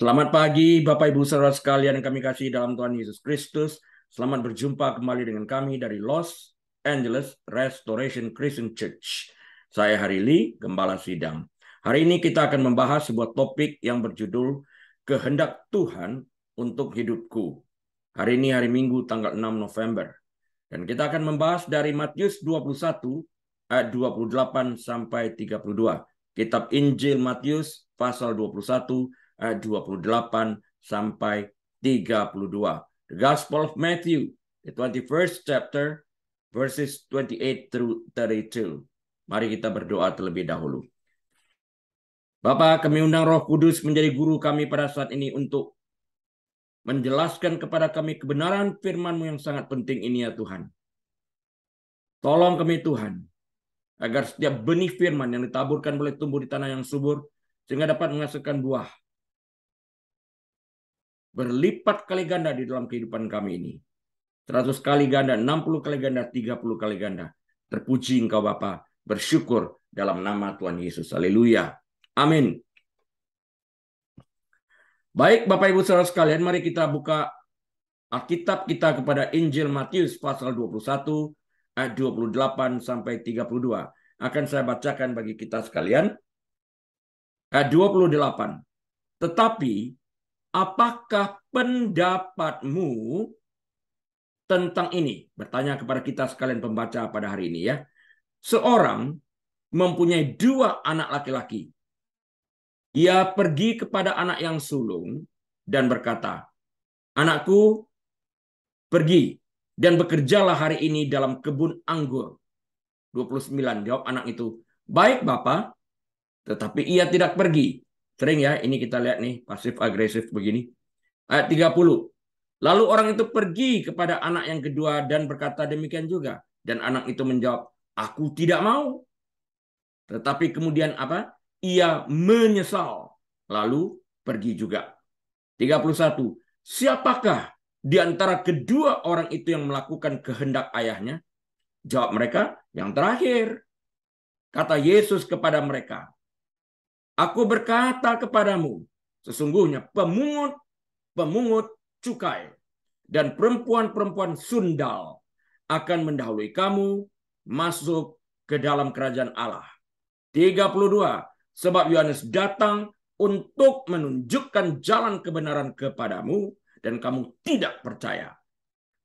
Selamat pagi Bapak Ibu saudara sekalian yang kami kasih dalam Tuhan Yesus Kristus. Selamat berjumpa kembali dengan kami dari Los Angeles Restoration Christian Church. Saya Hari Lee, Gembala Sidang. Hari ini kita akan membahas sebuah topik yang berjudul Kehendak Tuhan untuk Hidupku. Hari ini hari Minggu tanggal 6 November. Dan kita akan membahas dari Matius 21 ayat 28 sampai 32. Kitab Injil Matius pasal 21 Eh, ayat 28 sampai 32. The Gospel of Matthew, the 21st chapter, verses 28 through 32. Mari kita berdoa terlebih dahulu. Bapa, kami undang Roh Kudus menjadi guru kami pada saat ini untuk menjelaskan kepada kami kebenaran firman-Mu yang sangat penting ini ya Tuhan. Tolong kami Tuhan, agar setiap benih firman yang ditaburkan boleh tumbuh di tanah yang subur, sehingga dapat menghasilkan buah berlipat kali ganda di dalam kehidupan kami ini. 100 kali ganda, 60 kali ganda, 30 kali ganda. Terpuji engkau Bapa, bersyukur dalam nama Tuhan Yesus. Haleluya. Amin. Baik Bapak Ibu Saudara sekalian, mari kita buka Alkitab kita kepada Injil Matius pasal 21 ayat 28 sampai 32. Akan saya bacakan bagi kita sekalian. Ayat 28. Tetapi apakah pendapatmu tentang ini? Bertanya kepada kita sekalian pembaca pada hari ini ya. Seorang mempunyai dua anak laki-laki. Ia pergi kepada anak yang sulung dan berkata, Anakku, pergi dan bekerjalah hari ini dalam kebun anggur. 29, jawab anak itu, Baik Bapak, tetapi ia tidak pergi. Sering ya, ini kita lihat nih, pasif agresif begini. Ayat 30. Lalu orang itu pergi kepada anak yang kedua dan berkata demikian juga. Dan anak itu menjawab, aku tidak mau. Tetapi kemudian apa? Ia menyesal. Lalu pergi juga. 31. Siapakah di antara kedua orang itu yang melakukan kehendak ayahnya? Jawab mereka, yang terakhir. Kata Yesus kepada mereka, Aku berkata kepadamu, sesungguhnya pemungut, pemungut cukai dan perempuan-perempuan sundal akan mendahului kamu masuk ke dalam kerajaan Allah. 32. Sebab Yohanes datang untuk menunjukkan jalan kebenaran kepadamu dan kamu tidak percaya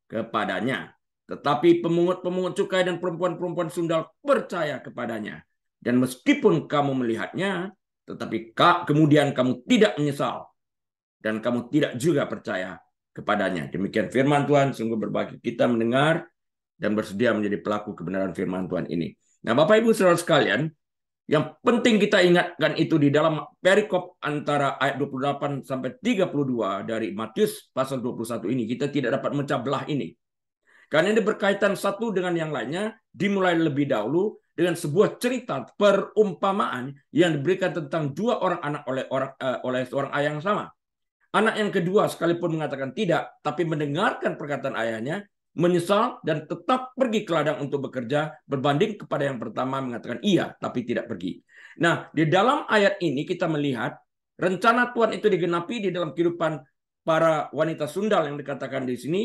kepadanya. Tetapi pemungut-pemungut cukai dan perempuan-perempuan sundal percaya kepadanya. Dan meskipun kamu melihatnya, tetapi kemudian kamu tidak menyesal dan kamu tidak juga percaya kepadanya. Demikian firman Tuhan, sungguh berbagi kita mendengar dan bersedia menjadi pelaku kebenaran firman Tuhan ini. Nah, Bapak Ibu Saudara sekalian, yang penting kita ingatkan itu di dalam perikop antara ayat 28 sampai 32 dari Matius pasal 21 ini kita tidak dapat mencablah ini. Karena ini berkaitan satu dengan yang lainnya dimulai lebih dahulu dengan sebuah cerita perumpamaan yang diberikan tentang dua orang anak oleh orang uh, oleh seorang ayah yang sama. Anak yang kedua sekalipun mengatakan tidak, tapi mendengarkan perkataan ayahnya, menyesal dan tetap pergi ke ladang untuk bekerja berbanding kepada yang pertama mengatakan iya tapi tidak pergi. Nah, di dalam ayat ini kita melihat rencana Tuhan itu digenapi di dalam kehidupan para wanita sundal yang dikatakan di sini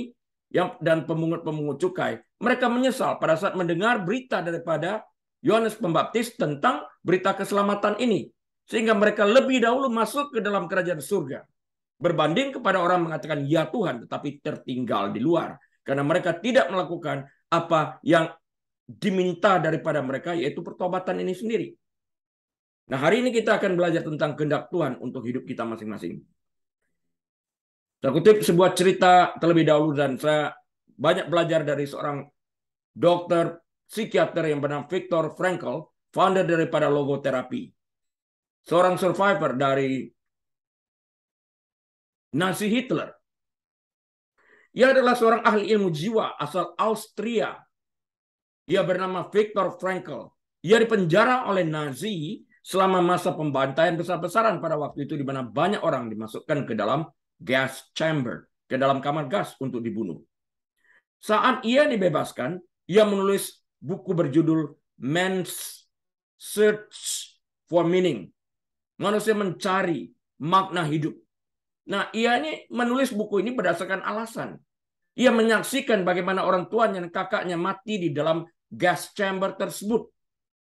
yang dan pemungut-pemungut cukai. Mereka menyesal pada saat mendengar berita daripada Yohanes Pembaptis tentang berita keselamatan ini sehingga mereka lebih dahulu masuk ke dalam kerajaan surga berbanding kepada orang mengatakan ya Tuhan tetapi tertinggal di luar karena mereka tidak melakukan apa yang diminta daripada mereka yaitu pertobatan ini sendiri. Nah, hari ini kita akan belajar tentang kehendak Tuhan untuk hidup kita masing-masing. Saya kutip sebuah cerita terlebih dahulu dan saya banyak belajar dari seorang dokter psikiater yang bernama Viktor Frankl, founder daripada logoterapi. Seorang survivor dari Nazi Hitler. Ia adalah seorang ahli ilmu jiwa asal Austria. Ia bernama Viktor Frankl. Ia dipenjara oleh Nazi selama masa pembantaian besar-besaran pada waktu itu di mana banyak orang dimasukkan ke dalam gas chamber, ke dalam kamar gas untuk dibunuh. Saat ia dibebaskan, ia menulis buku berjudul Man's Search for Meaning. Manusia mencari makna hidup. Nah, ia ini menulis buku ini berdasarkan alasan. Ia menyaksikan bagaimana orang tuanya dan kakaknya mati di dalam gas chamber tersebut.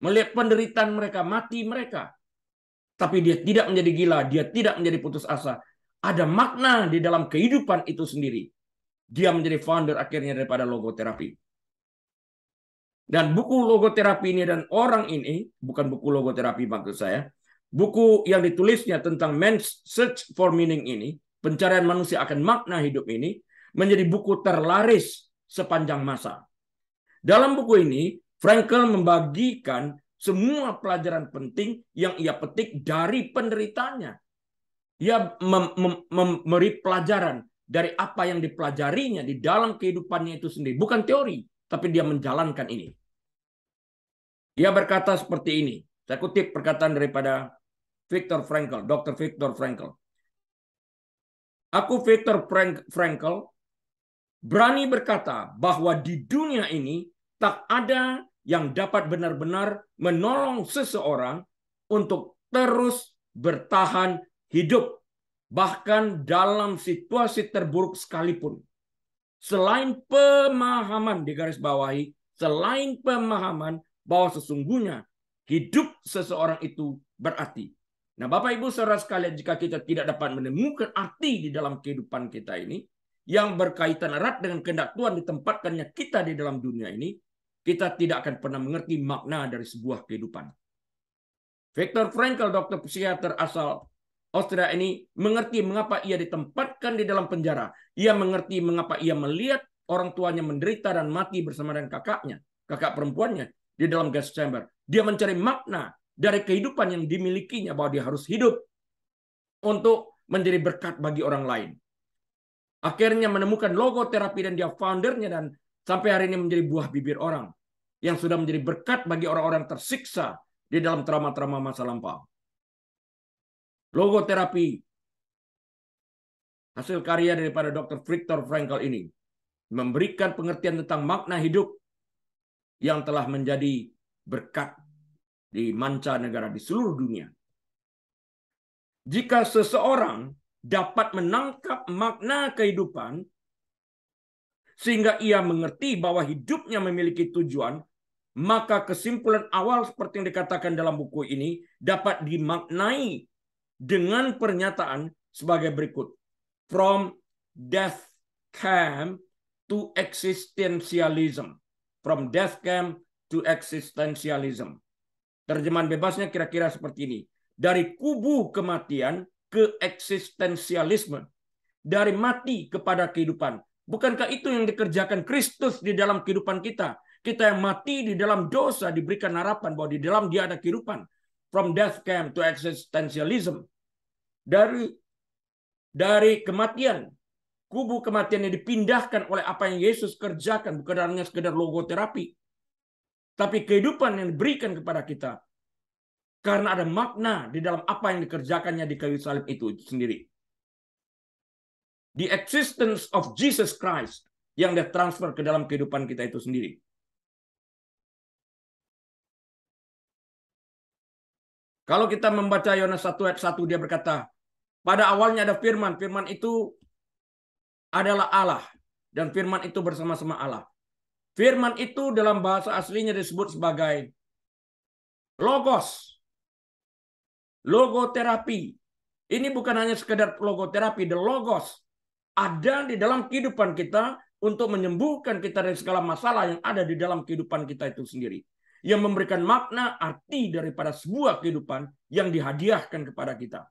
Melihat penderitaan mereka, mati mereka. Tapi dia tidak menjadi gila, dia tidak menjadi putus asa. Ada makna di dalam kehidupan itu sendiri. Dia menjadi founder akhirnya daripada logoterapi. Dan buku logoterapi ini dan orang ini, bukan buku logoterapi maksud saya, buku yang ditulisnya tentang Man's Search for Meaning ini, pencarian manusia akan makna hidup ini, menjadi buku terlaris sepanjang masa. Dalam buku ini, Frankl membagikan semua pelajaran penting yang ia petik dari penderitanya. Ia memberi pelajaran dari apa yang dipelajarinya di dalam kehidupannya itu sendiri, bukan teori tapi dia menjalankan ini. Dia berkata seperti ini. Saya kutip perkataan daripada Viktor Frankl, Dr. Viktor Frankl. Aku Viktor Frank Frankl berani berkata bahwa di dunia ini tak ada yang dapat benar-benar menolong seseorang untuk terus bertahan hidup bahkan dalam situasi terburuk sekalipun. Selain pemahaman di garis bawahi, selain pemahaman bahwa sesungguhnya hidup seseorang itu berarti. Nah, Bapak Ibu saudara sekalian, jika kita tidak dapat menemukan arti di dalam kehidupan kita ini yang berkaitan erat dengan kehendak Tuhan ditempatkannya kita di dalam dunia ini, kita tidak akan pernah mengerti makna dari sebuah kehidupan. Viktor Frankl, dokter psikiater asal Australia ini mengerti mengapa ia ditempatkan di dalam penjara. Ia mengerti mengapa ia melihat orang tuanya menderita dan mati bersama dengan kakaknya, kakak perempuannya di dalam gas chamber. Dia mencari makna dari kehidupan yang dimilikinya bahwa dia harus hidup untuk menjadi berkat bagi orang lain. Akhirnya menemukan logo terapi dan dia foundernya dan sampai hari ini menjadi buah bibir orang yang sudah menjadi berkat bagi orang-orang tersiksa di dalam trauma-trauma masa lampau logoterapi. Hasil karya daripada Dr. Viktor Frankl ini memberikan pengertian tentang makna hidup yang telah menjadi berkat di manca negara di seluruh dunia. Jika seseorang dapat menangkap makna kehidupan sehingga ia mengerti bahwa hidupnya memiliki tujuan, maka kesimpulan awal seperti yang dikatakan dalam buku ini dapat dimaknai dengan pernyataan sebagai berikut. From death camp to existentialism. From death camp to existentialism. Terjemahan bebasnya kira-kira seperti ini. Dari kubu kematian ke eksistensialisme. Dari mati kepada kehidupan. Bukankah itu yang dikerjakan Kristus di dalam kehidupan kita? Kita yang mati di dalam dosa diberikan harapan bahwa di dalam dia ada kehidupan from death camp to existentialism. Dari dari kematian, kubu kematian yang dipindahkan oleh apa yang Yesus kerjakan, bukan hanya sekedar logoterapi, tapi kehidupan yang diberikan kepada kita. Karena ada makna di dalam apa yang dikerjakannya di kayu salib itu sendiri. The existence of Jesus Christ yang dia transfer ke dalam kehidupan kita itu sendiri. Kalau kita membaca Yohanes 1 ayat 1 dia berkata, pada awalnya ada firman, firman itu adalah Allah dan firman itu bersama-sama Allah. Firman itu dalam bahasa aslinya disebut sebagai logos. Logoterapi. Ini bukan hanya sekedar logoterapi, the logos ada di dalam kehidupan kita untuk menyembuhkan kita dari segala masalah yang ada di dalam kehidupan kita itu sendiri yang memberikan makna arti daripada sebuah kehidupan yang dihadiahkan kepada kita.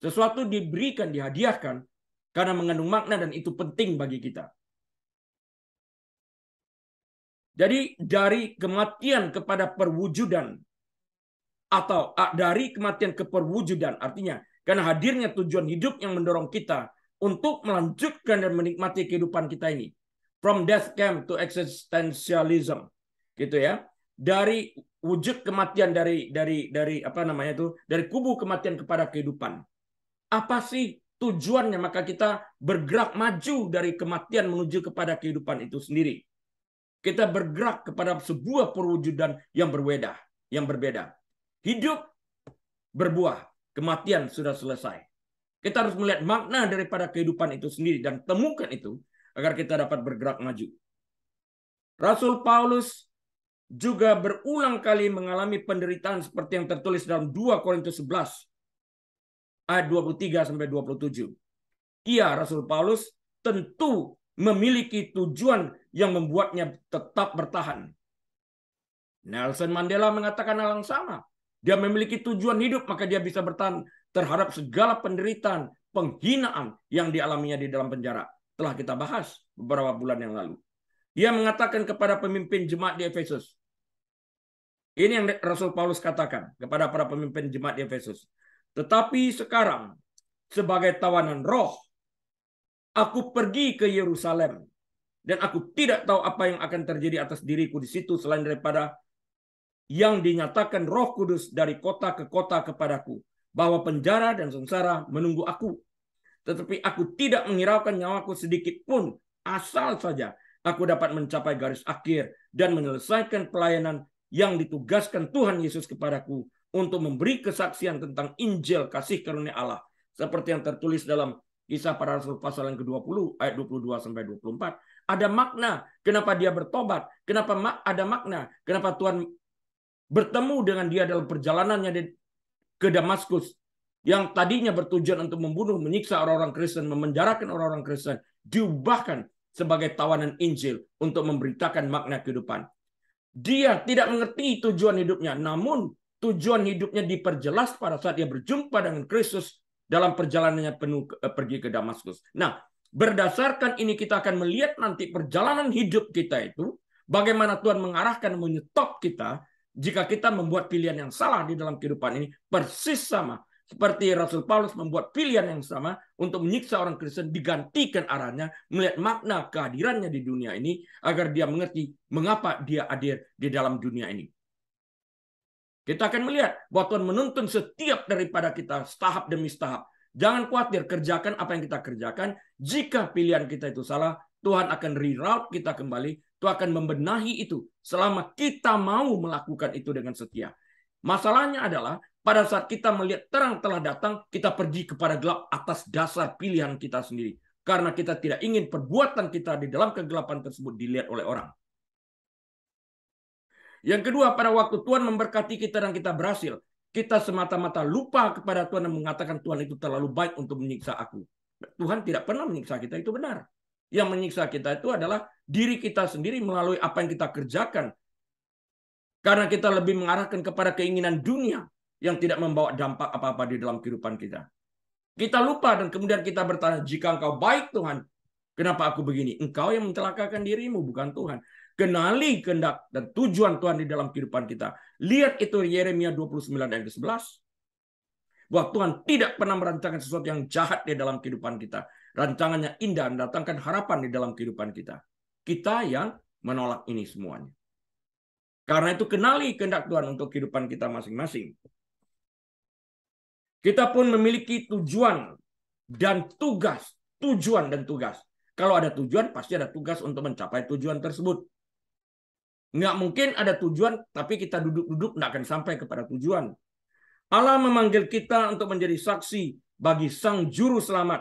Sesuatu diberikan, dihadiahkan karena mengandung makna dan itu penting bagi kita. Jadi dari kematian kepada perwujudan atau dari kematian ke perwujudan artinya karena hadirnya tujuan hidup yang mendorong kita untuk melanjutkan dan menikmati kehidupan kita ini from death camp to existentialism gitu ya dari wujud kematian dari dari dari apa namanya itu dari kubu kematian kepada kehidupan. Apa sih tujuannya maka kita bergerak maju dari kematian menuju kepada kehidupan itu sendiri. Kita bergerak kepada sebuah perwujudan yang berbeda, yang berbeda. Hidup berbuah, kematian sudah selesai. Kita harus melihat makna daripada kehidupan itu sendiri dan temukan itu agar kita dapat bergerak maju. Rasul Paulus juga berulang kali mengalami penderitaan seperti yang tertulis dalam 2 Korintus 11 ayat 23 sampai 27. Ia Rasul Paulus tentu memiliki tujuan yang membuatnya tetap bertahan. Nelson Mandela mengatakan hal yang sama. Dia memiliki tujuan hidup maka dia bisa bertahan terhadap segala penderitaan, penghinaan yang dialaminya di dalam penjara. Telah kita bahas beberapa bulan yang lalu. Ia mengatakan kepada pemimpin jemaat di Efesus, ini yang Rasul Paulus katakan kepada para pemimpin jemaat di Efesus. Tetapi sekarang sebagai tawanan roh, aku pergi ke Yerusalem dan aku tidak tahu apa yang akan terjadi atas diriku di situ selain daripada yang dinyatakan Roh Kudus dari kota ke kota kepadaku bahwa penjara dan sengsara menunggu aku. Tetapi aku tidak menghiraukan nyawaku sedikit pun asal saja aku dapat mencapai garis akhir dan menyelesaikan pelayanan yang ditugaskan Tuhan Yesus kepadaku untuk memberi kesaksian tentang Injil kasih karunia Allah seperti yang tertulis dalam kisah para rasul pasal yang ke-20 ayat 22 sampai 24 ada makna kenapa dia bertobat kenapa ada makna kenapa Tuhan bertemu dengan dia dalam perjalanannya ke Damaskus yang tadinya bertujuan untuk membunuh, menyiksa orang-orang Kristen, memenjarakan orang-orang Kristen, diubahkan sebagai tawanan Injil untuk memberitakan makna kehidupan. Dia tidak mengerti tujuan hidupnya, namun tujuan hidupnya diperjelas pada saat dia berjumpa dengan Kristus dalam perjalanannya penuh eh, pergi ke Damaskus. Nah, berdasarkan ini kita akan melihat nanti perjalanan hidup kita itu bagaimana Tuhan mengarahkan menyetop kita jika kita membuat pilihan yang salah di dalam kehidupan ini persis sama seperti Rasul Paulus membuat pilihan yang sama untuk menyiksa orang Kristen digantikan arahnya melihat makna kehadirannya di dunia ini agar dia mengerti mengapa dia hadir di dalam dunia ini. Kita akan melihat bahwa Tuhan menuntun setiap daripada kita tahap demi tahap. Jangan khawatir, kerjakan apa yang kita kerjakan. Jika pilihan kita itu salah, Tuhan akan reroute kita kembali. Tuhan akan membenahi itu selama kita mau melakukan itu dengan setia. Masalahnya adalah pada saat kita melihat terang telah datang, kita pergi kepada gelap atas dasar pilihan kita sendiri. Karena kita tidak ingin perbuatan kita di dalam kegelapan tersebut dilihat oleh orang. Yang kedua, pada waktu Tuhan memberkati kita dan kita berhasil, kita semata-mata lupa kepada Tuhan dan mengatakan Tuhan itu terlalu baik untuk menyiksa aku. Tuhan tidak pernah menyiksa kita, itu benar. Yang menyiksa kita itu adalah diri kita sendiri melalui apa yang kita kerjakan. Karena kita lebih mengarahkan kepada keinginan dunia yang tidak membawa dampak apa-apa di dalam kehidupan kita. Kita lupa dan kemudian kita bertanya, jika engkau baik Tuhan, kenapa aku begini? Engkau yang mencelakakan dirimu, bukan Tuhan. Kenali kehendak dan tujuan Tuhan di dalam kehidupan kita. Lihat itu Yeremia 29 ayat 11. Bahwa Tuhan tidak pernah merancangkan sesuatu yang jahat di dalam kehidupan kita. Rancangannya indah mendatangkan harapan di dalam kehidupan kita. Kita yang menolak ini semuanya. Karena itu kenali kehendak Tuhan untuk kehidupan kita masing-masing. Kita pun memiliki tujuan dan tugas, tujuan dan tugas. Kalau ada tujuan, pasti ada tugas untuk mencapai tujuan tersebut. Nggak mungkin ada tujuan, tapi kita duduk-duduk nggak akan sampai kepada tujuan. Allah memanggil kita untuk menjadi saksi bagi Sang Juru Selamat.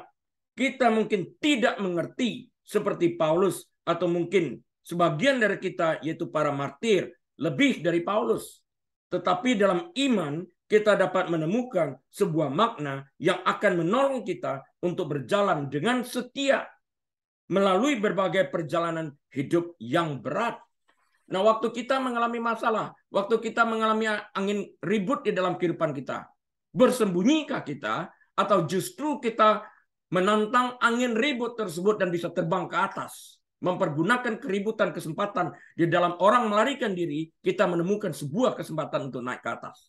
Kita mungkin tidak mengerti seperti Paulus atau mungkin sebagian dari kita yaitu para martir lebih dari Paulus. Tetapi dalam iman kita dapat menemukan sebuah makna yang akan menolong kita untuk berjalan dengan setia melalui berbagai perjalanan hidup yang berat. Nah, waktu kita mengalami masalah, waktu kita mengalami angin ribut di dalam kehidupan kita, bersembunyikah kita atau justru kita menantang angin ribut tersebut dan bisa terbang ke atas? mempergunakan keributan kesempatan di dalam orang melarikan diri, kita menemukan sebuah kesempatan untuk naik ke atas.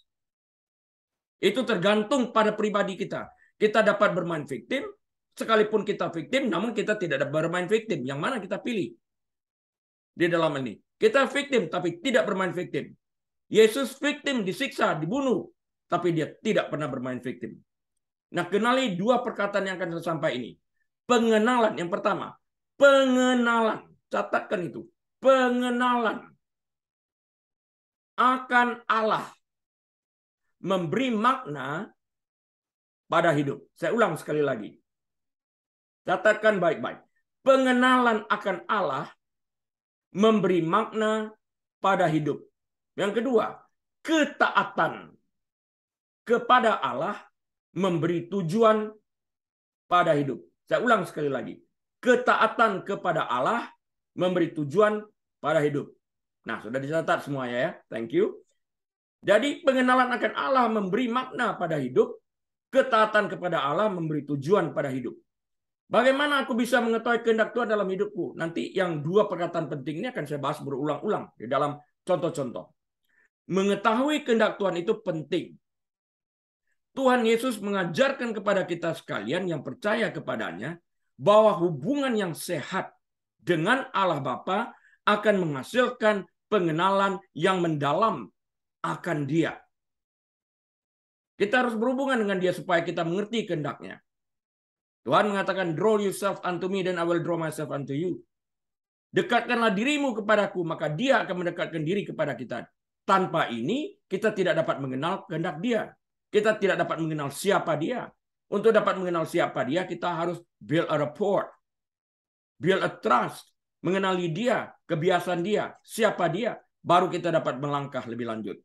Itu tergantung pada pribadi kita. Kita dapat bermain victim, sekalipun kita victim, namun kita tidak dapat bermain victim. Yang mana kita pilih? Di dalam ini. Kita victim, tapi tidak bermain victim. Yesus victim, disiksa, dibunuh. Tapi dia tidak pernah bermain victim. Nah, kenali dua perkataan yang akan saya sampaikan ini. Pengenalan yang pertama, pengenalan. Catatkan itu. Pengenalan akan Allah memberi makna pada hidup. Saya ulang sekali lagi. Catatkan baik-baik. Pengenalan akan Allah memberi makna pada hidup. Yang kedua, ketaatan kepada Allah memberi tujuan pada hidup. Saya ulang sekali lagi. Ketaatan kepada Allah memberi tujuan pada hidup. Nah, sudah dicatat semuanya ya. Thank you. Jadi pengenalan akan Allah memberi makna pada hidup, ketaatan kepada Allah memberi tujuan pada hidup. Bagaimana aku bisa mengetahui kehendak Tuhan dalam hidupku? Nanti yang dua perkataan penting ini akan saya bahas berulang-ulang di dalam contoh-contoh. Mengetahui kehendak Tuhan itu penting. Tuhan Yesus mengajarkan kepada kita sekalian yang percaya kepadanya bahwa hubungan yang sehat dengan Allah Bapa akan menghasilkan pengenalan yang mendalam akan dia. Kita harus berhubungan dengan dia supaya kita mengerti kehendaknya. Tuhan mengatakan, draw yourself unto me dan I will draw myself unto you. Dekatkanlah dirimu kepadaku, maka dia akan mendekatkan diri kepada kita. Tanpa ini, kita tidak dapat mengenal kehendak dia. Kita tidak dapat mengenal siapa dia. Untuk dapat mengenal siapa dia, kita harus build a rapport. Build a trust. Mengenali dia, kebiasaan dia, siapa dia. Baru kita dapat melangkah lebih lanjut.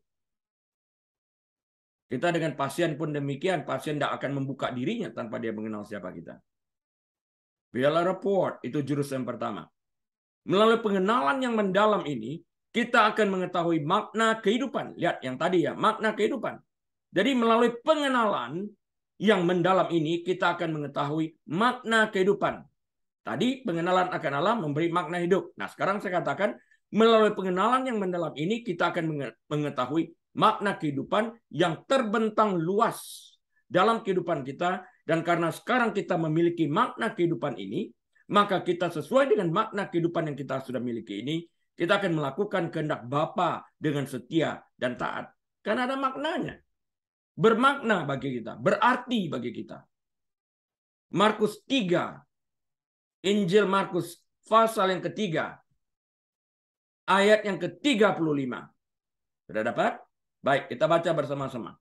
Kita dengan pasien pun demikian, pasien tidak akan membuka dirinya tanpa dia mengenal siapa kita. Biarlah report, itu jurus yang pertama. Melalui pengenalan yang mendalam ini, kita akan mengetahui makna kehidupan. Lihat yang tadi ya, makna kehidupan. Jadi melalui pengenalan yang mendalam ini, kita akan mengetahui makna kehidupan. Tadi pengenalan akan alam memberi makna hidup. Nah sekarang saya katakan, melalui pengenalan yang mendalam ini, kita akan mengetahui makna kehidupan yang terbentang luas dalam kehidupan kita dan karena sekarang kita memiliki makna kehidupan ini maka kita sesuai dengan makna kehidupan yang kita sudah miliki ini kita akan melakukan kehendak Bapa dengan setia dan taat karena ada maknanya bermakna bagi kita berarti bagi kita Markus 3 Injil Markus pasal yang ketiga ayat yang ke-35 sudah dapat Baik, kita baca bersama-sama.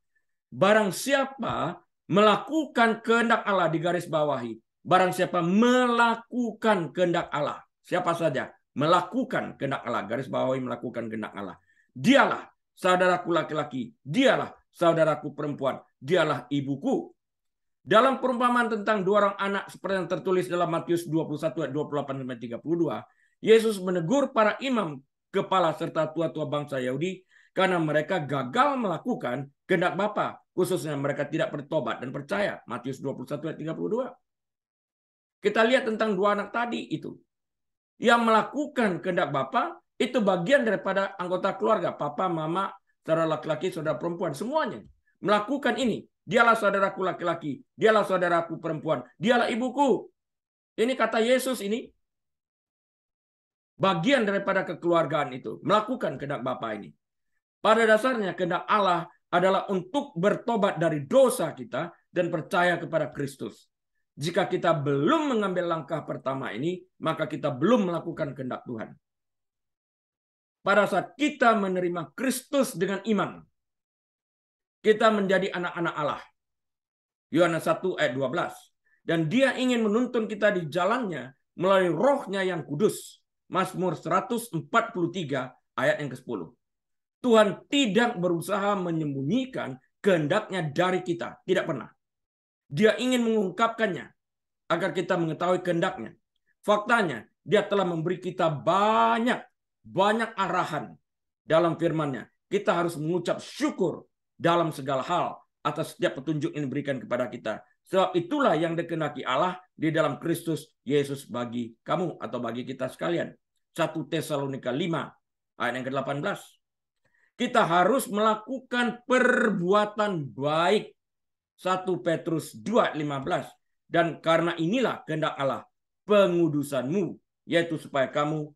Barang siapa melakukan kehendak Allah di garis bawahi. Barang siapa melakukan kehendak Allah. Siapa saja melakukan kehendak Allah. Garis bawahi melakukan kehendak Allah. Dialah saudaraku laki-laki. Dialah saudaraku perempuan. Dialah ibuku. Dalam perumpamaan tentang dua orang anak seperti yang tertulis dalam Matius 21 ayat 28 sampai 32, Yesus menegur para imam kepala serta tua-tua bangsa Yahudi karena mereka gagal melakukan kehendak Bapa, khususnya mereka tidak bertobat dan percaya. Matius 21 ayat 32. Kita lihat tentang dua anak tadi itu. Yang melakukan kehendak Bapa itu bagian daripada anggota keluarga, papa, mama, saudara laki-laki, saudara perempuan, semuanya melakukan ini. Dialah saudaraku laki-laki, dialah saudaraku perempuan, dialah ibuku. Ini kata Yesus ini bagian daripada kekeluargaan itu, melakukan kehendak Bapa ini. Pada dasarnya kehendak Allah adalah untuk bertobat dari dosa kita dan percaya kepada Kristus. Jika kita belum mengambil langkah pertama ini, maka kita belum melakukan kehendak Tuhan. Pada saat kita menerima Kristus dengan iman, kita menjadi anak-anak Allah. Yohanes 1 ayat 12. Dan dia ingin menuntun kita di jalannya melalui rohnya yang kudus. Mazmur 143 ayat yang ke-10. Tuhan tidak berusaha menyembunyikan kehendaknya dari kita. Tidak pernah. Dia ingin mengungkapkannya agar kita mengetahui kehendaknya. Faktanya, dia telah memberi kita banyak, banyak arahan dalam firmannya. Kita harus mengucap syukur dalam segala hal atas setiap petunjuk yang diberikan kepada kita. Sebab itulah yang dikenaki Allah di dalam Kristus Yesus bagi kamu atau bagi kita sekalian. 1 Tesalonika 5 ayat yang ke-18. Kita harus melakukan perbuatan baik. 1 Petrus 2:15. Dan karena inilah kehendak Allah pengudusanmu yaitu supaya kamu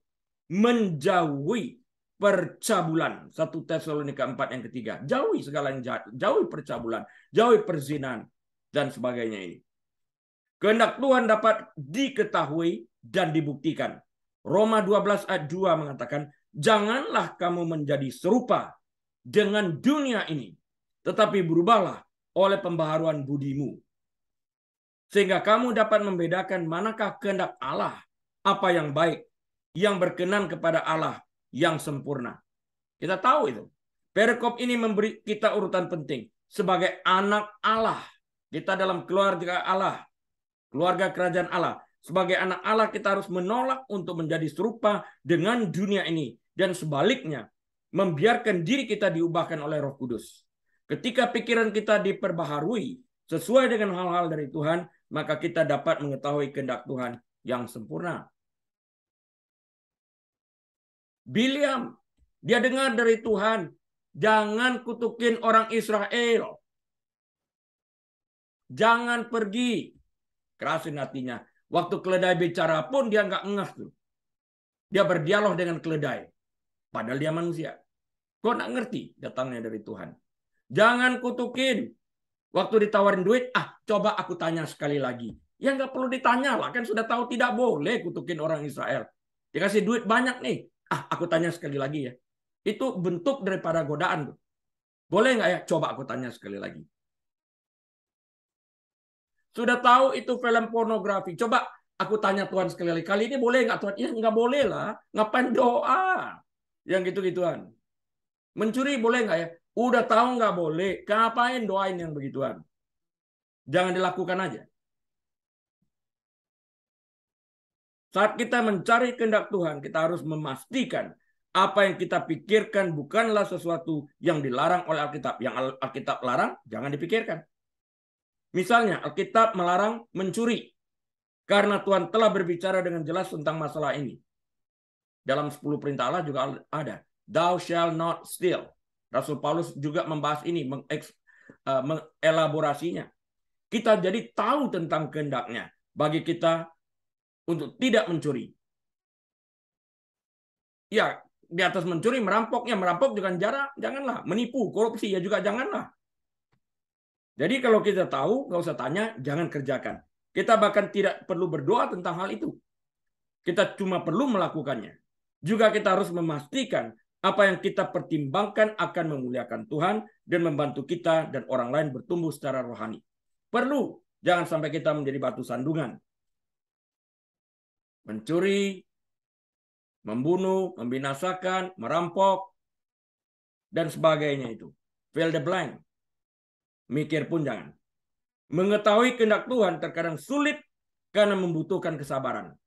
menjauhi percabulan. 1 Tesalonika 4 yang ketiga. Jauhi segala yang jahat, jauhi percabulan, jauhi perzinahan dan sebagainya ini. Kehendak Tuhan dapat diketahui dan dibuktikan. Roma 12 ayat 2 mengatakan, janganlah kamu menjadi serupa dengan dunia ini, tetapi berubahlah oleh pembaharuan budimu. Sehingga kamu dapat membedakan manakah kehendak Allah, apa yang baik, yang berkenan kepada Allah, yang sempurna. Kita tahu itu. Perikop ini memberi kita urutan penting. Sebagai anak Allah, kita dalam keluarga Allah, keluarga kerajaan Allah. Sebagai anak Allah kita harus menolak untuk menjadi serupa dengan dunia ini dan sebaliknya membiarkan diri kita diubahkan oleh Roh Kudus. Ketika pikiran kita diperbaharui sesuai dengan hal-hal dari Tuhan, maka kita dapat mengetahui kehendak Tuhan yang sempurna. Biliam, dia dengar dari Tuhan, jangan kutukin orang Israel. Jangan pergi. Kerasin hatinya. Waktu keledai bicara pun dia nggak ngeh. tuh. Dia berdialog dengan keledai. Padahal dia manusia. Kau nak ngerti datangnya dari Tuhan. Jangan kutukin. Waktu ditawarin duit, ah coba aku tanya sekali lagi. Ya nggak perlu ditanya lah, kan sudah tahu tidak boleh kutukin orang Israel. Dikasih duit banyak nih, ah aku tanya sekali lagi ya. Itu bentuk daripada godaan. Boleh nggak ya? Coba aku tanya sekali lagi. Sudah tahu itu film pornografi. Coba aku tanya Tuhan sekali lagi. Kali ini boleh nggak Tuhan? Ya nggak boleh lah. Ngapain doa? yang gitu-gituan. Mencuri boleh nggak ya? Udah tahu nggak boleh, ngapain doain yang begituan? Jangan dilakukan aja. Saat kita mencari kehendak Tuhan, kita harus memastikan apa yang kita pikirkan bukanlah sesuatu yang dilarang oleh Alkitab. Yang Alkitab larang, jangan dipikirkan. Misalnya, Alkitab melarang mencuri karena Tuhan telah berbicara dengan jelas tentang masalah ini. Dalam 10 perintah Allah juga ada. Thou shall not steal. Rasul Paulus juga membahas ini, eh, mengelaborasinya. Kita jadi tahu tentang kehendaknya bagi kita untuk tidak mencuri. Ya, di atas mencuri, merampoknya. Merampok juga jarak, janganlah. Menipu, korupsi, ya juga janganlah. Jadi kalau kita tahu, nggak usah tanya, jangan kerjakan. Kita bahkan tidak perlu berdoa tentang hal itu. Kita cuma perlu melakukannya. Juga kita harus memastikan apa yang kita pertimbangkan akan memuliakan Tuhan dan membantu kita dan orang lain bertumbuh secara rohani. Perlu jangan sampai kita menjadi batu sandungan. Mencuri, membunuh, membinasakan, merampok, dan sebagainya itu. Fill the blank. Mikir pun jangan. Mengetahui kehendak Tuhan terkadang sulit karena membutuhkan kesabaran.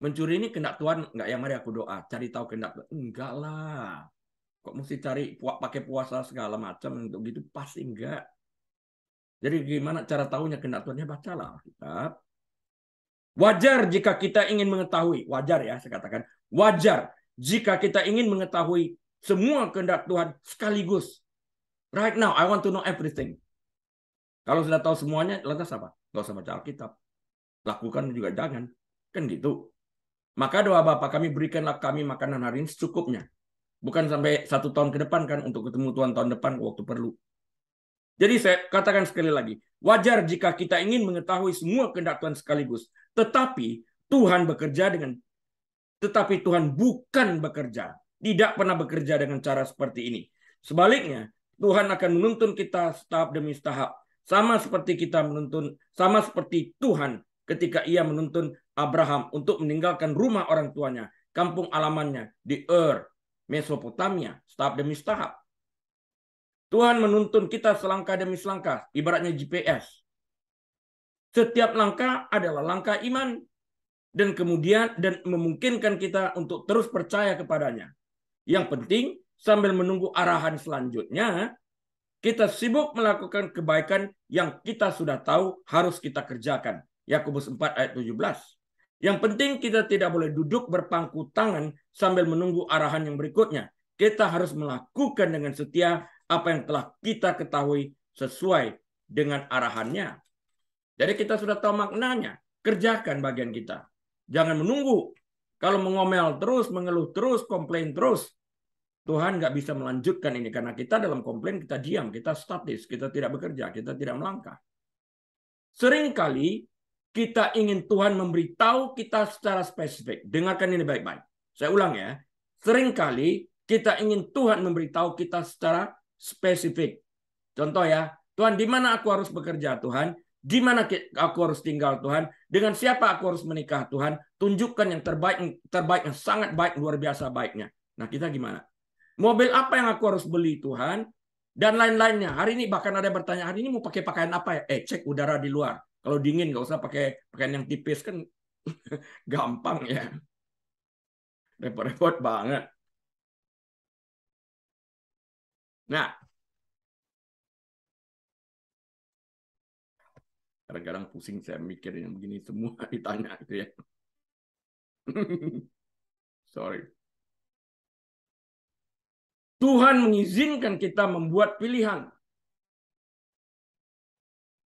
Mencuri ini kehendak Tuhan nggak yang mari aku doa, cari tahu kehendak Tuhan. Enggak lah. Kok mesti cari pakai puasa segala macam untuk gitu pasti enggak. Jadi gimana cara tahunya kehendak Tuhannya bacalah kitab. Wajar jika kita ingin mengetahui, wajar ya saya katakan, wajar jika kita ingin mengetahui semua kehendak Tuhan sekaligus. Right now I want to know everything. Kalau sudah tahu semuanya lantas apa? nggak usah baca Alkitab. Lakukan juga jangan. Kan gitu. Maka doa bapak kami berikanlah kami makanan hari ini secukupnya. Bukan sampai satu tahun ke depan kan untuk ketemu Tuhan tahun depan waktu perlu. Jadi saya katakan sekali lagi, wajar jika kita ingin mengetahui semua kehendak Tuhan sekaligus, tetapi Tuhan bekerja dengan tetapi Tuhan bukan bekerja, tidak pernah bekerja dengan cara seperti ini. Sebaliknya, Tuhan akan menuntun kita tahap demi tahap, sama seperti kita menuntun, sama seperti Tuhan ketika ia menuntun Abraham untuk meninggalkan rumah orang tuanya, kampung alamannya di Ur, Mesopotamia, setahap demi setahap. Tuhan menuntun kita selangkah demi selangkah, ibaratnya GPS. Setiap langkah adalah langkah iman dan kemudian dan memungkinkan kita untuk terus percaya kepadanya. Yang penting sambil menunggu arahan selanjutnya, kita sibuk melakukan kebaikan yang kita sudah tahu harus kita kerjakan. Yakobus 4 ayat 17. Yang penting kita tidak boleh duduk berpangku tangan sambil menunggu arahan yang berikutnya. Kita harus melakukan dengan setia apa yang telah kita ketahui sesuai dengan arahannya. Jadi kita sudah tahu maknanya. Kerjakan bagian kita. Jangan menunggu. Kalau mengomel terus, mengeluh terus, komplain terus. Tuhan nggak bisa melanjutkan ini. Karena kita dalam komplain, kita diam. Kita statis. Kita tidak bekerja. Kita tidak melangkah. Seringkali kita ingin Tuhan memberitahu kita secara spesifik. Dengarkan ini baik-baik. Saya ulang ya. Seringkali kita ingin Tuhan memberitahu kita secara spesifik. Contoh ya, Tuhan di mana aku harus bekerja Tuhan? Di mana aku harus tinggal Tuhan? Dengan siapa aku harus menikah Tuhan? Tunjukkan yang terbaik, terbaik yang sangat baik, luar biasa baiknya. Nah kita gimana? Mobil apa yang aku harus beli Tuhan? Dan lain-lainnya. Hari ini bahkan ada yang bertanya, hari ini mau pakai pakaian apa ya? Eh, cek udara di luar. Kalau dingin nggak usah pakai pakaian yang tipis kan gampang ya. Repot-repot banget. Nah, kadang-kadang pusing saya mikir yang begini semua ditanya itu ya. Sorry. Tuhan mengizinkan kita membuat pilihan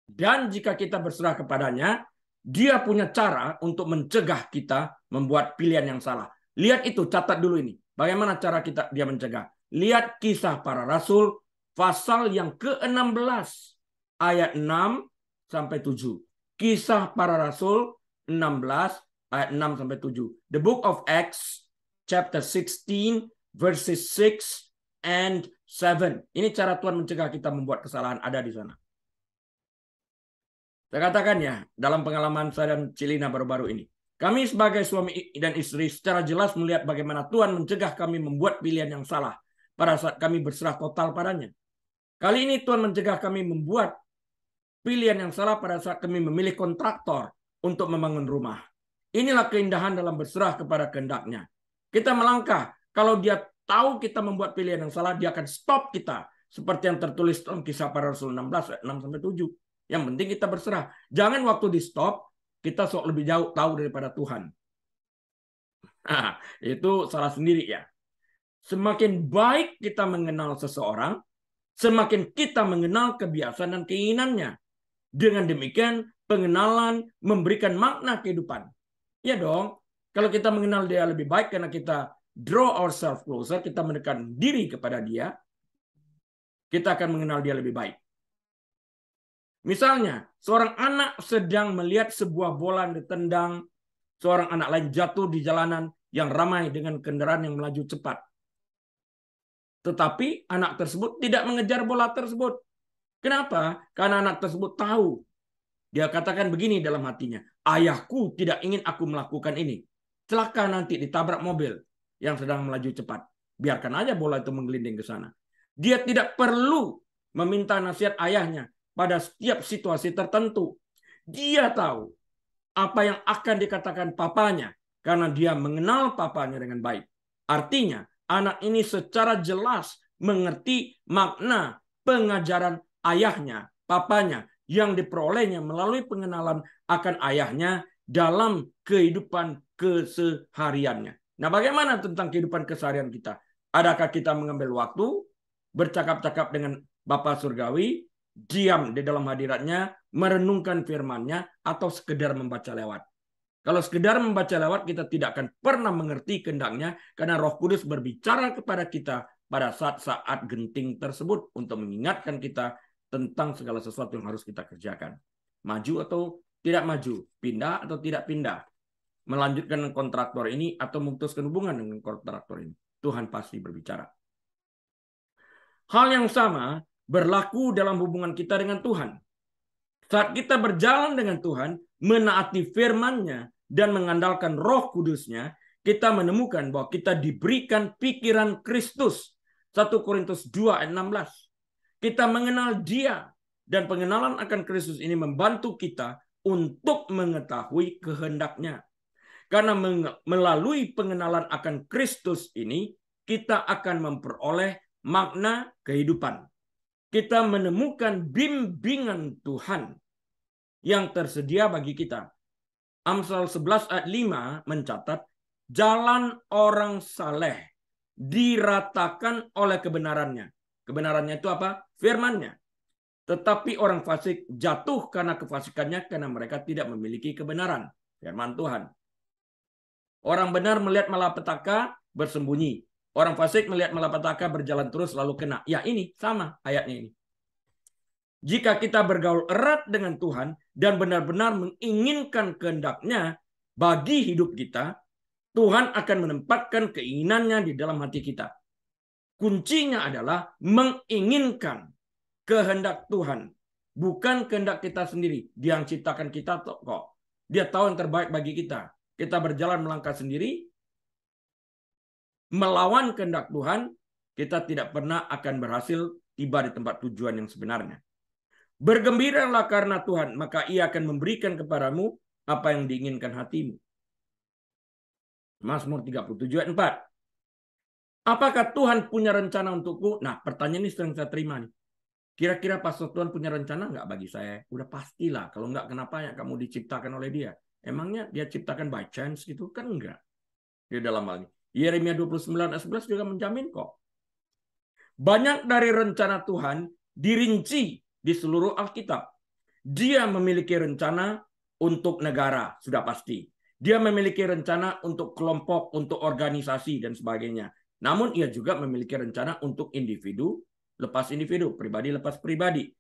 dan jika kita berserah kepadanya, dia punya cara untuk mencegah kita membuat pilihan yang salah. Lihat itu, catat dulu ini. Bagaimana cara kita dia mencegah? Lihat kisah para rasul pasal yang ke-16 ayat 6 sampai 7. Kisah para rasul 16 ayat 6 sampai 7. The book of Acts chapter 16 verses 6 and 7. Ini cara Tuhan mencegah kita membuat kesalahan ada di sana. Saya katakan ya, dalam pengalaman saya dan Cilina baru-baru ini. Kami sebagai suami dan istri secara jelas melihat bagaimana Tuhan mencegah kami membuat pilihan yang salah pada saat kami berserah total padanya. Kali ini Tuhan mencegah kami membuat pilihan yang salah pada saat kami memilih kontraktor untuk membangun rumah. Inilah keindahan dalam berserah kepada kehendaknya. Kita melangkah. Kalau dia tahu kita membuat pilihan yang salah, dia akan stop kita. Seperti yang tertulis dalam kisah para Rasul 16, 6-7. Yang penting kita berserah. Jangan waktu di stop kita sok lebih jauh tahu daripada Tuhan. itu salah sendiri ya. Semakin baik kita mengenal seseorang, semakin kita mengenal kebiasaan dan keinginannya. Dengan demikian, pengenalan memberikan makna kehidupan. Ya dong, kalau kita mengenal dia lebih baik karena kita draw ourselves closer, kita mendekat diri kepada dia, kita akan mengenal dia lebih baik. Misalnya, seorang anak sedang melihat sebuah bola ditendang, seorang anak lain jatuh di jalanan yang ramai dengan kendaraan yang melaju cepat. Tetapi anak tersebut tidak mengejar bola tersebut. Kenapa? Karena anak tersebut tahu. Dia katakan begini dalam hatinya, ayahku tidak ingin aku melakukan ini. Celaka nanti ditabrak mobil yang sedang melaju cepat. Biarkan aja bola itu menggelinding ke sana. Dia tidak perlu meminta nasihat ayahnya pada setiap situasi tertentu. Dia tahu apa yang akan dikatakan papanya karena dia mengenal papanya dengan baik. Artinya, anak ini secara jelas mengerti makna pengajaran ayahnya, papanya yang diperolehnya melalui pengenalan akan ayahnya dalam kehidupan kesehariannya. Nah, bagaimana tentang kehidupan keseharian kita? Adakah kita mengambil waktu bercakap-cakap dengan Bapak Surgawi diam di dalam hadiratnya, merenungkan firman-Nya atau sekedar membaca lewat. Kalau sekedar membaca lewat kita tidak akan pernah mengerti kendaknya karena Roh Kudus berbicara kepada kita pada saat-saat genting tersebut untuk mengingatkan kita tentang segala sesuatu yang harus kita kerjakan. Maju atau tidak maju, pindah atau tidak pindah, melanjutkan kontraktor ini atau memutuskan hubungan dengan kontraktor ini. Tuhan pasti berbicara. Hal yang sama berlaku dalam hubungan kita dengan Tuhan. Saat kita berjalan dengan Tuhan, menaati firman-Nya dan mengandalkan Roh Kudus-Nya, kita menemukan bahwa kita diberikan pikiran Kristus. 1 Korintus 2 ayat 16. Kita mengenal Dia dan pengenalan akan Kristus ini membantu kita untuk mengetahui kehendaknya. Karena melalui pengenalan akan Kristus ini, kita akan memperoleh makna kehidupan kita menemukan bimbingan Tuhan yang tersedia bagi kita. Amsal 11 ayat 5 mencatat, jalan orang saleh diratakan oleh kebenarannya. Kebenarannya itu apa? Firmannya. Tetapi orang fasik jatuh karena kefasikannya karena mereka tidak memiliki kebenaran. Firman Tuhan. Orang benar melihat malapetaka bersembunyi. Orang fasik melihat malapetaka berjalan terus lalu kena. Ya ini sama ayatnya ini. Jika kita bergaul erat dengan Tuhan dan benar-benar menginginkan kehendaknya bagi hidup kita, Tuhan akan menempatkan keinginannya di dalam hati kita. Kuncinya adalah menginginkan kehendak Tuhan, bukan kehendak kita sendiri. Dia yang ciptakan kita kok. Dia tahu yang terbaik bagi kita. Kita berjalan melangkah sendiri, melawan kehendak Tuhan, kita tidak pernah akan berhasil tiba di tempat tujuan yang sebenarnya. Bergembiralah karena Tuhan, maka ia akan memberikan kepadamu apa yang diinginkan hatimu. Mazmur 37 ayat 4. Apakah Tuhan punya rencana untukku? Nah, pertanyaan ini sering saya terima nih. Kira-kira pastor Tuhan punya rencana nggak bagi saya? Udah pastilah. Kalau nggak, kenapa ya kamu diciptakan oleh dia? Emangnya dia ciptakan by chance gitu? Kan enggak. Dia ya, dalam hal ini. Yeremia 29 ayat 11 juga menjamin kok. Banyak dari rencana Tuhan dirinci di seluruh Alkitab. Dia memiliki rencana untuk negara, sudah pasti. Dia memiliki rencana untuk kelompok, untuk organisasi, dan sebagainya. Namun ia juga memiliki rencana untuk individu, lepas individu, pribadi lepas pribadi.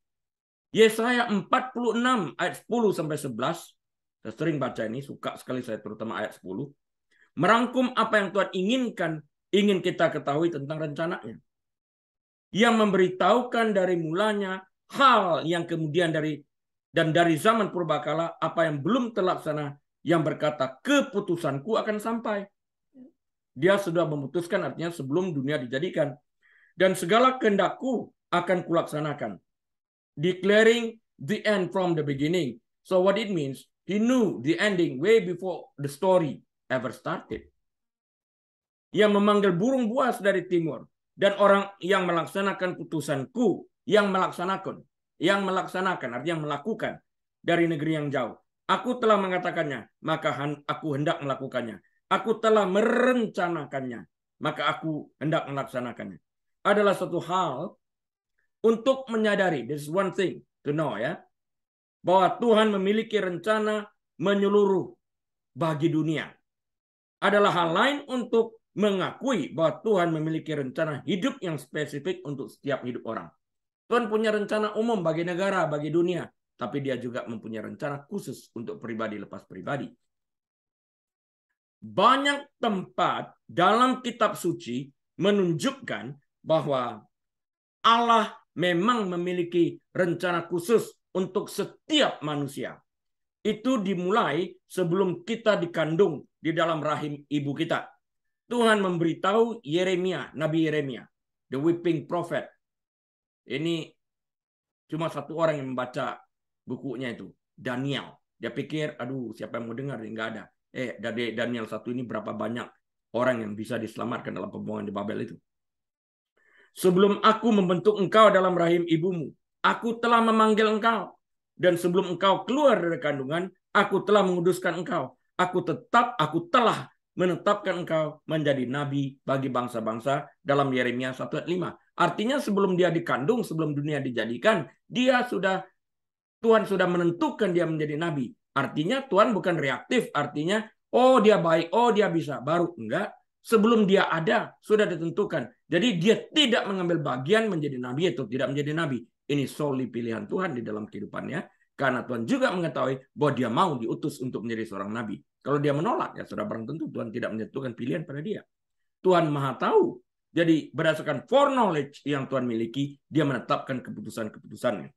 Yesaya 46 ayat 10 sampai 11. Saya sering baca ini, suka sekali saya terutama ayat 10 merangkum apa yang Tuhan inginkan, ingin kita ketahui tentang rencananya. Yang memberitahukan dari mulanya hal yang kemudian dari dan dari zaman purbakala apa yang belum terlaksana yang berkata keputusanku akan sampai. Dia sudah memutuskan artinya sebelum dunia dijadikan. Dan segala kehendakku akan kulaksanakan. Declaring the end from the beginning. So what it means, he knew the ending way before the story ever started. Yang memanggil burung buas dari timur dan orang yang melaksanakan putusanku yang melaksanakan yang melaksanakan artinya melakukan dari negeri yang jauh. Aku telah mengatakannya, maka aku hendak melakukannya. Aku telah merencanakannya, maka aku hendak melaksanakannya. Adalah satu hal untuk menyadari, this one thing to know ya, bahwa Tuhan memiliki rencana menyeluruh bagi dunia adalah hal lain untuk mengakui bahwa Tuhan memiliki rencana hidup yang spesifik untuk setiap hidup orang. Tuhan punya rencana umum bagi negara, bagi dunia, tapi dia juga mempunyai rencana khusus untuk pribadi lepas pribadi. Banyak tempat dalam kitab suci menunjukkan bahwa Allah memang memiliki rencana khusus untuk setiap manusia itu dimulai sebelum kita dikandung di dalam rahim ibu kita. Tuhan memberitahu Yeremia, Nabi Yeremia, the weeping prophet. Ini cuma satu orang yang membaca bukunya itu, Daniel. Dia pikir, aduh siapa yang mau dengar, nggak ada. Eh, dari Daniel satu ini berapa banyak orang yang bisa diselamatkan dalam pembuangan di Babel itu. Sebelum aku membentuk engkau dalam rahim ibumu, aku telah memanggil engkau dan sebelum engkau keluar dari kandungan, aku telah menguduskan engkau. Aku tetap, aku telah menetapkan engkau menjadi nabi bagi bangsa-bangsa dalam Yeremia 1 ayat 5. Artinya sebelum dia dikandung, sebelum dunia dijadikan, dia sudah Tuhan sudah menentukan dia menjadi nabi. Artinya Tuhan bukan reaktif, artinya oh dia baik, oh dia bisa, baru enggak. Sebelum dia ada sudah ditentukan. Jadi dia tidak mengambil bagian menjadi nabi itu, tidak menjadi nabi. Ini soli pilihan Tuhan di dalam kehidupannya. Karena Tuhan juga mengetahui bahwa dia mau diutus untuk menjadi seorang nabi. Kalau dia menolak, ya sudah barang tentu Tuhan tidak menentukan pilihan pada dia. Tuhan maha tahu. Jadi berdasarkan foreknowledge yang Tuhan miliki, dia menetapkan keputusan-keputusannya.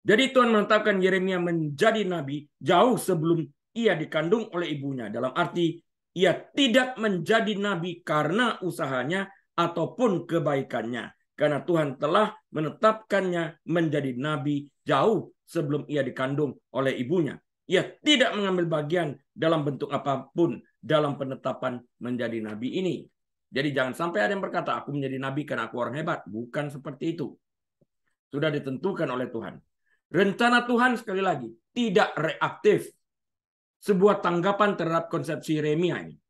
Jadi Tuhan menetapkan Yeremia menjadi nabi jauh sebelum ia dikandung oleh ibunya. Dalam arti ia tidak menjadi nabi karena usahanya ataupun kebaikannya karena Tuhan telah menetapkannya menjadi nabi jauh sebelum ia dikandung oleh ibunya. Ia tidak mengambil bagian dalam bentuk apapun dalam penetapan menjadi nabi ini. Jadi jangan sampai ada yang berkata, aku menjadi nabi karena aku orang hebat. Bukan seperti itu. Sudah ditentukan oleh Tuhan. Rencana Tuhan sekali lagi tidak reaktif. Sebuah tanggapan terhadap konsepsi Remia ini.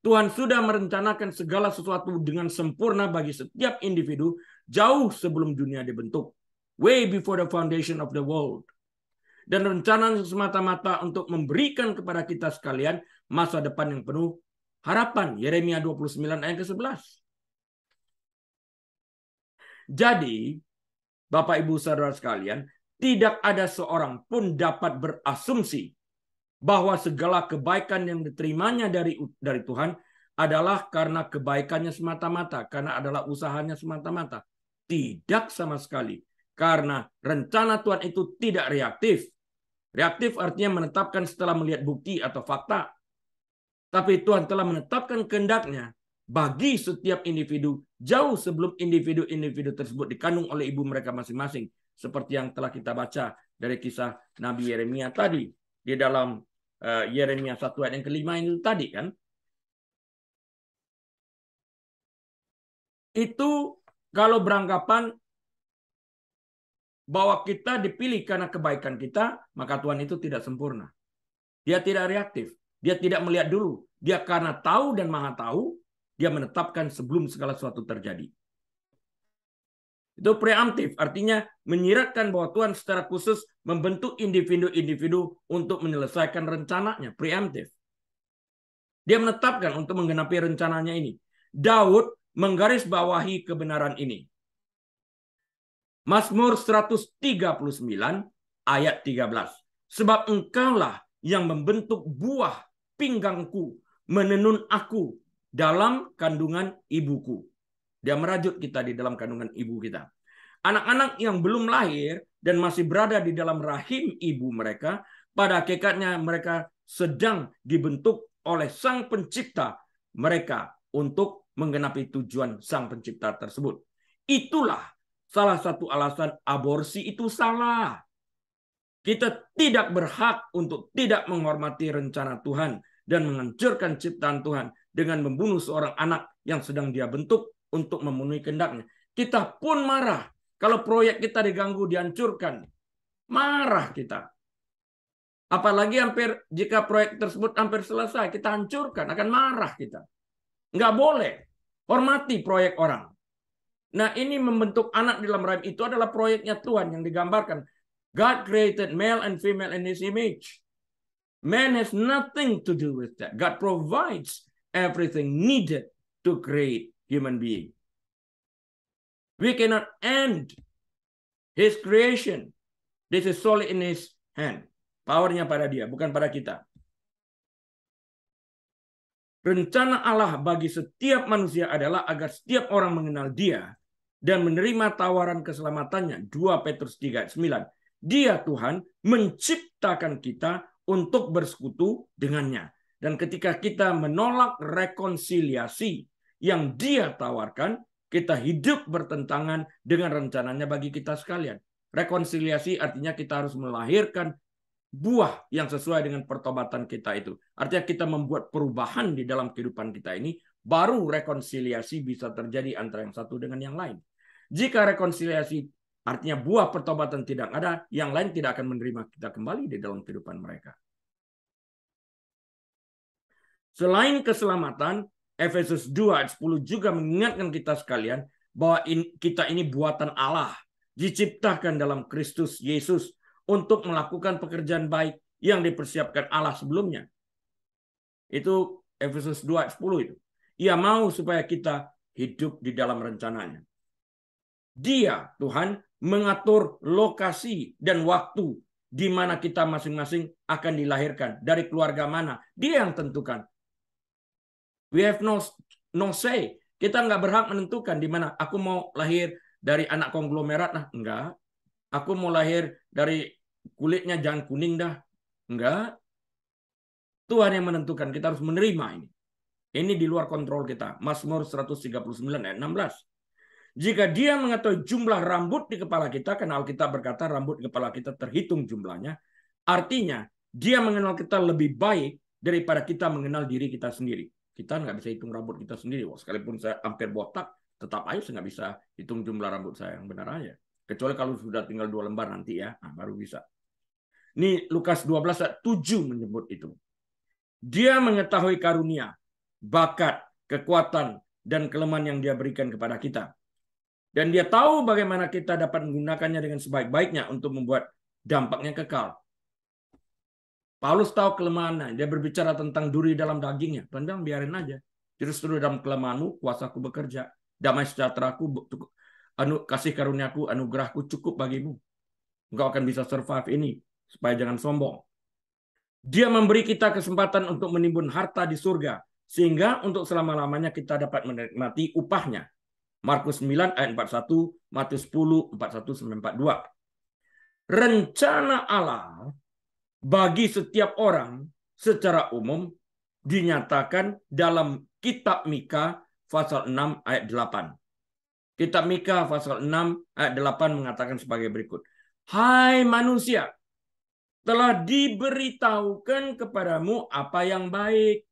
Tuhan sudah merencanakan segala sesuatu dengan sempurna bagi setiap individu jauh sebelum dunia dibentuk, way before the foundation of the world. Dan rencana semata-mata untuk memberikan kepada kita sekalian masa depan yang penuh harapan. Yeremia 29 ayat ke-11. Jadi, Bapak Ibu Saudara sekalian, tidak ada seorang pun dapat berasumsi bahwa segala kebaikan yang diterimanya dari dari Tuhan adalah karena kebaikannya semata-mata, karena adalah usahanya semata-mata. Tidak sama sekali. Karena rencana Tuhan itu tidak reaktif. Reaktif artinya menetapkan setelah melihat bukti atau fakta. Tapi Tuhan telah menetapkan kehendaknya bagi setiap individu jauh sebelum individu-individu tersebut dikandung oleh ibu mereka masing-masing seperti yang telah kita baca dari kisah Nabi Yeremia tadi di dalam eh, Yeremia 1 ayat yang kelima itu tadi kan itu kalau beranggapan bahwa kita dipilih karena kebaikan kita, maka Tuhan itu tidak sempurna. Dia tidak reaktif, dia tidak melihat dulu. Dia karena tahu dan maha tahu, dia menetapkan sebelum segala sesuatu terjadi. Itu preemptif, artinya menyiratkan bahwa Tuhan secara khusus membentuk individu-individu untuk menyelesaikan rencananya, preemptif. Dia menetapkan untuk menggenapi rencananya ini. Daud menggarisbawahi kebenaran ini. Mazmur 139 ayat 13. Sebab engkaulah yang membentuk buah pinggangku, menenun aku dalam kandungan ibuku. Dia merajut kita di dalam kandungan ibu kita. Anak-anak yang belum lahir dan masih berada di dalam rahim ibu mereka, pada hakikatnya mereka sedang dibentuk oleh sang pencipta mereka untuk menggenapi tujuan sang pencipta tersebut. Itulah salah satu alasan aborsi itu salah. Kita tidak berhak untuk tidak menghormati rencana Tuhan dan menghancurkan ciptaan Tuhan dengan membunuh seorang anak yang sedang dia bentuk untuk memenuhi kehendaknya. Kita pun marah kalau proyek kita diganggu, dihancurkan. Marah kita. Apalagi hampir jika proyek tersebut hampir selesai, kita hancurkan, akan marah kita. Nggak boleh. Hormati proyek orang. Nah ini membentuk anak dalam rahim itu adalah proyeknya Tuhan yang digambarkan. God created male and female in his image. Man has nothing to do with that. God provides everything needed to create human being. We cannot end his creation. This is solely in his hand. Powernya pada dia, bukan pada kita. Rencana Allah bagi setiap manusia adalah agar setiap orang mengenal dia dan menerima tawaran keselamatannya. 2 Petrus 3 9. Dia Tuhan menciptakan kita untuk bersekutu dengannya. Dan ketika kita menolak rekonsiliasi yang dia tawarkan, kita hidup bertentangan dengan rencananya bagi kita sekalian. Rekonsiliasi artinya kita harus melahirkan buah yang sesuai dengan pertobatan kita itu. Artinya kita membuat perubahan di dalam kehidupan kita ini, baru rekonsiliasi bisa terjadi antara yang satu dengan yang lain. Jika rekonsiliasi artinya buah pertobatan tidak ada, yang lain tidak akan menerima kita kembali di dalam kehidupan mereka. Selain keselamatan, Efesus 2 ayat 10 juga mengingatkan kita sekalian bahwa kita ini buatan Allah, diciptakan dalam Kristus Yesus untuk melakukan pekerjaan baik yang dipersiapkan Allah sebelumnya. Itu Efesus 2 ayat 10 itu. Ia mau supaya kita hidup di dalam rencananya. Dia, Tuhan, mengatur lokasi dan waktu di mana kita masing-masing akan dilahirkan, dari keluarga mana. Dia yang tentukan. We have no, no say. Kita nggak berhak menentukan di mana aku mau lahir dari anak konglomerat. Nah, enggak. Aku mau lahir dari kulitnya jangan kuning dah. Enggak. Tuhan yang menentukan, kita harus menerima ini. Ini di luar kontrol kita. Mazmur 139 ayat 16. Jika dia mengetahui jumlah rambut di kepala kita, karena kita berkata rambut di kepala kita terhitung jumlahnya, artinya dia mengenal kita lebih baik daripada kita mengenal diri kita sendiri. Kita nggak bisa hitung rambut kita sendiri. sekalipun saya hampir botak, tetap ayo saya nggak bisa hitung jumlah rambut saya yang benar aja. Kecuali kalau sudah tinggal dua lembar nanti ya, nah, baru bisa. Ini Lukas 12 7 menyebut itu. Dia mengetahui karunia, bakat, kekuatan, dan kelemahan yang dia berikan kepada kita. Dan dia tahu bagaimana kita dapat menggunakannya dengan sebaik-baiknya untuk membuat dampaknya kekal. Paulus tahu kelemahannya. Dia berbicara tentang duri dalam dagingnya. Tuhan bilang biarin aja. Justru dalam kelemahanmu kuasaku bekerja. Damai sejahteraku anu, kasih karuniaku, anugerahku cukup bagimu. Engkau akan bisa survive ini, supaya jangan sombong. Dia memberi kita kesempatan untuk menimbun harta di surga, sehingga untuk selama-lamanya kita dapat menikmati upahnya. Markus 9 ayat 41, Matius 10 41 sampai 42. Rencana Allah bagi setiap orang secara umum dinyatakan dalam kitab Mika pasal 6 ayat 8. Kitab Mika pasal 6 ayat 8 mengatakan sebagai berikut. Hai manusia, telah diberitahukan kepadamu apa yang baik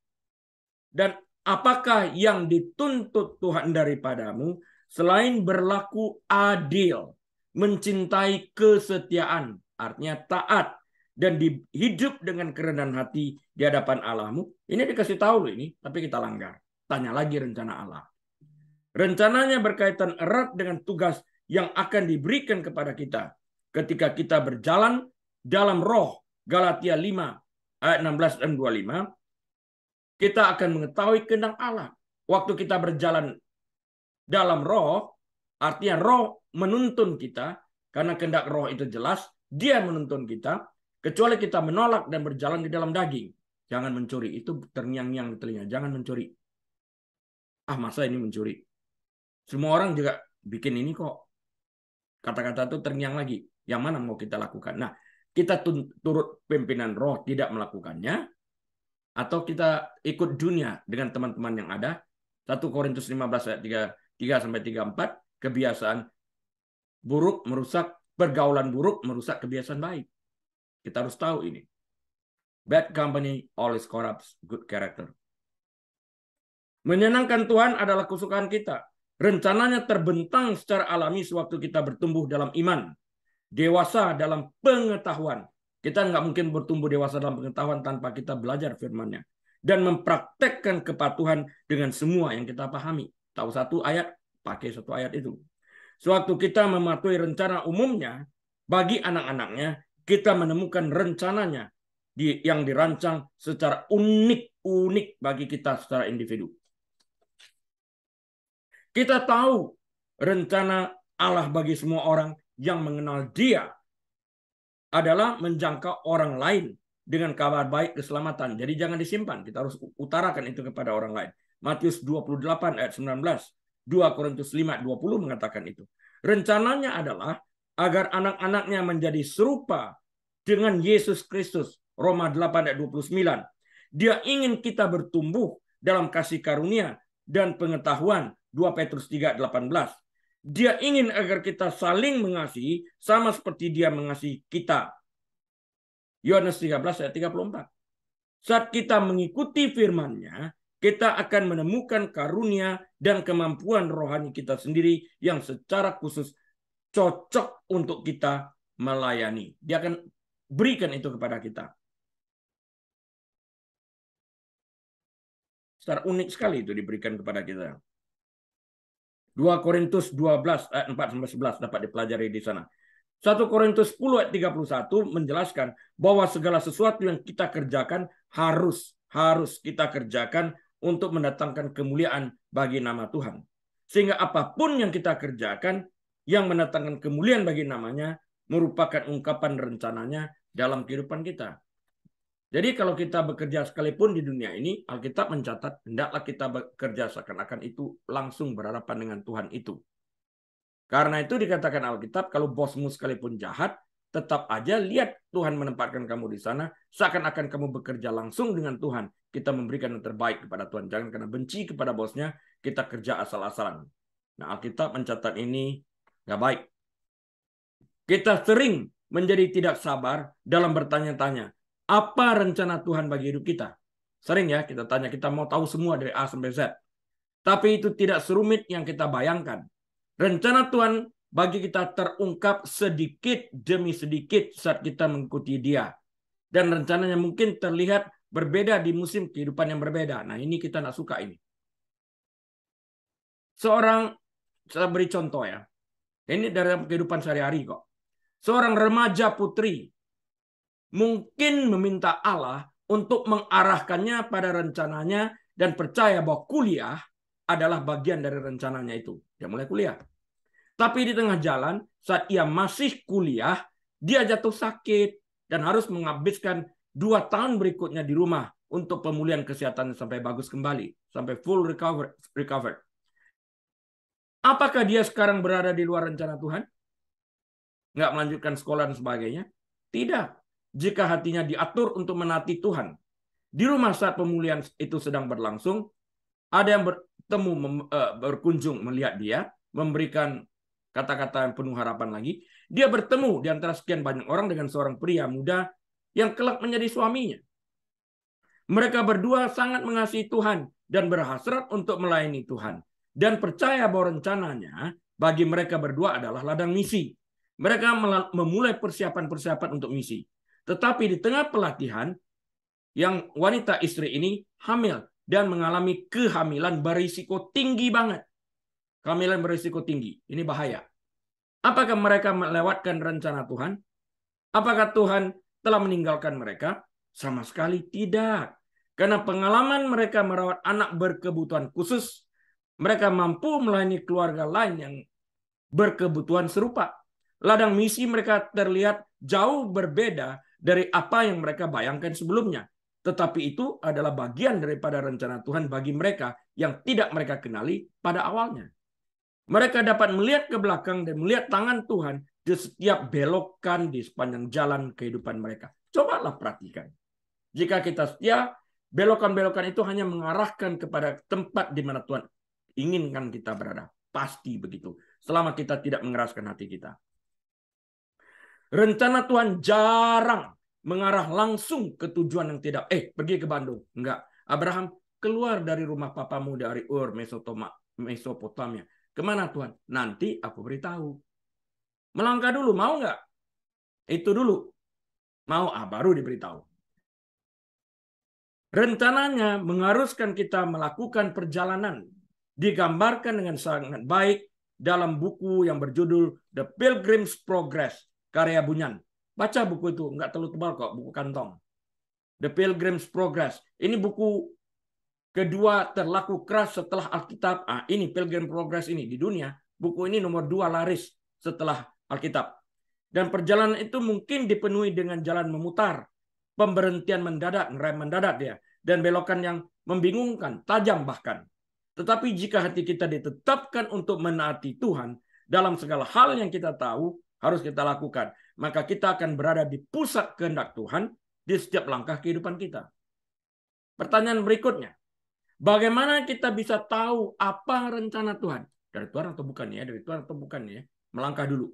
dan apakah yang dituntut Tuhan daripadamu selain berlaku adil, mencintai kesetiaan, artinya taat dan hidup dengan kerendahan hati di hadapan Allahmu. Ini dikasih tahu loh ini, tapi kita langgar. Tanya lagi rencana Allah. Rencananya berkaitan erat dengan tugas yang akan diberikan kepada kita ketika kita berjalan dalam roh Galatia 5 ayat 16 dan 25 kita akan mengetahui kehendak Allah. Waktu kita berjalan dalam roh, artinya roh menuntun kita karena kehendak roh itu jelas, dia menuntun kita kecuali kita menolak dan berjalan di dalam daging. Jangan mencuri, itu terngiang-ngiang telinga, jangan mencuri. Ah, masa ini mencuri? Semua orang juga bikin ini kok. Kata-kata itu terngiang lagi. Yang mana mau kita lakukan? Nah, kita turut pimpinan roh tidak melakukannya, atau kita ikut dunia dengan teman-teman yang ada. 1 Korintus 15 ayat 3, 3 sampai 34, kebiasaan buruk merusak, pergaulan buruk merusak kebiasaan baik. Kita harus tahu ini. Bad company always corrupts good character. Menyenangkan Tuhan adalah kesukaan kita rencananya terbentang secara alami sewaktu kita bertumbuh dalam iman, dewasa dalam pengetahuan. Kita nggak mungkin bertumbuh dewasa dalam pengetahuan tanpa kita belajar firmannya dan mempraktekkan kepatuhan dengan semua yang kita pahami. Tahu satu ayat, pakai satu ayat itu. Sewaktu kita mematuhi rencana umumnya bagi anak-anaknya, kita menemukan rencananya yang dirancang secara unik-unik bagi kita secara individu. Kita tahu rencana Allah bagi semua orang yang mengenal Dia adalah menjangkau orang lain dengan kabar baik keselamatan. Jadi jangan disimpan, kita harus utarakan itu kepada orang lain. Matius 28 ayat 19, 2 Korintus 5 20 mengatakan itu. Rencananya adalah agar anak-anaknya menjadi serupa dengan Yesus Kristus. Roma 8 ayat 29. Dia ingin kita bertumbuh dalam kasih karunia dan pengetahuan 2 Petrus 3 18. Dia ingin agar kita saling mengasihi sama seperti dia mengasihi kita. Yohanes 13 ayat 34. Saat kita mengikuti firman-Nya, kita akan menemukan karunia dan kemampuan rohani kita sendiri yang secara khusus cocok untuk kita melayani. Dia akan berikan itu kepada kita. Secara unik sekali itu diberikan kepada kita. 2 Korintus 12 ayat 4 sampai 11 dapat dipelajari di sana. 1 Korintus 10 ayat 31 menjelaskan bahwa segala sesuatu yang kita kerjakan harus harus kita kerjakan untuk mendatangkan kemuliaan bagi nama Tuhan. Sehingga apapun yang kita kerjakan yang mendatangkan kemuliaan bagi namanya merupakan ungkapan rencananya dalam kehidupan kita. Jadi kalau kita bekerja sekalipun di dunia ini, Alkitab mencatat, hendaklah kita bekerja seakan-akan itu langsung berhadapan dengan Tuhan itu. Karena itu dikatakan Alkitab, kalau bosmu sekalipun jahat, tetap aja lihat Tuhan menempatkan kamu di sana, seakan-akan kamu bekerja langsung dengan Tuhan. Kita memberikan yang terbaik kepada Tuhan. Jangan karena benci kepada bosnya, kita kerja asal-asalan. Nah, Alkitab mencatat ini nggak baik. Kita sering menjadi tidak sabar dalam bertanya-tanya, apa rencana Tuhan bagi hidup kita? Sering ya kita tanya, kita mau tahu semua dari A sampai Z. Tapi itu tidak serumit yang kita bayangkan. Rencana Tuhan bagi kita terungkap sedikit demi sedikit saat kita mengikuti dia. Dan rencananya mungkin terlihat berbeda di musim kehidupan yang berbeda. Nah ini kita nak suka ini. Seorang, saya beri contoh ya. Ini dari kehidupan sehari-hari kok. Seorang remaja putri mungkin meminta Allah untuk mengarahkannya pada rencananya dan percaya bahwa kuliah adalah bagian dari rencananya itu. Dia mulai kuliah. Tapi di tengah jalan, saat ia masih kuliah, dia jatuh sakit dan harus menghabiskan dua tahun berikutnya di rumah untuk pemulihan kesehatan sampai bagus kembali, sampai full recover, recover. Apakah dia sekarang berada di luar rencana Tuhan? Nggak melanjutkan sekolah dan sebagainya? Tidak jika hatinya diatur untuk menati Tuhan. Di rumah saat pemulihan itu sedang berlangsung, ada yang bertemu eh, berkunjung melihat dia, memberikan kata-kata yang penuh harapan lagi. Dia bertemu di antara sekian banyak orang dengan seorang pria muda yang kelak menjadi suaminya. Mereka berdua sangat mengasihi Tuhan dan berhasrat untuk melayani Tuhan dan percaya bahwa rencananya bagi mereka berdua adalah ladang misi. Mereka memulai persiapan-persiapan untuk misi. Tetapi di tengah pelatihan, yang wanita istri ini hamil dan mengalami kehamilan berisiko tinggi banget. Kehamilan berisiko tinggi. Ini bahaya. Apakah mereka melewatkan rencana Tuhan? Apakah Tuhan telah meninggalkan mereka? Sama sekali tidak. Karena pengalaman mereka merawat anak berkebutuhan khusus, mereka mampu melayani keluarga lain yang berkebutuhan serupa. Ladang misi mereka terlihat jauh berbeda dari apa yang mereka bayangkan sebelumnya. Tetapi itu adalah bagian daripada rencana Tuhan bagi mereka yang tidak mereka kenali pada awalnya. Mereka dapat melihat ke belakang dan melihat tangan Tuhan di setiap belokan di sepanjang jalan kehidupan mereka. Cobalah perhatikan. Jika kita setia, belokan-belokan itu hanya mengarahkan kepada tempat di mana Tuhan inginkan kita berada. Pasti begitu. Selama kita tidak mengeraskan hati kita. Rencana Tuhan jarang mengarah langsung ke tujuan yang tidak. Eh, pergi ke Bandung. Enggak. Abraham, keluar dari rumah papamu dari Ur, Mesopotamia. Kemana Tuhan? Nanti aku beritahu. Melangkah dulu, mau nggak? Itu dulu. Mau, ah, baru diberitahu. Rencananya mengharuskan kita melakukan perjalanan. Digambarkan dengan sangat baik dalam buku yang berjudul The Pilgrim's Progress karya Bunyan. Baca buku itu, nggak terlalu tebal kok, buku kantong. The Pilgrim's Progress. Ini buku kedua terlaku keras setelah Alkitab. Ah, ini pilgrims Progress ini di dunia. Buku ini nomor dua laris setelah Alkitab. Dan perjalanan itu mungkin dipenuhi dengan jalan memutar, pemberhentian mendadak, ngerem mendadak dia, dan belokan yang membingungkan, tajam bahkan. Tetapi jika hati kita ditetapkan untuk menaati Tuhan dalam segala hal yang kita tahu, harus kita lakukan. Maka kita akan berada di pusat kehendak Tuhan di setiap langkah kehidupan kita. Pertanyaan berikutnya, bagaimana kita bisa tahu apa rencana Tuhan? Dari Tuhan atau bukan ya? Dari Tuhan atau bukan ya? Melangkah dulu.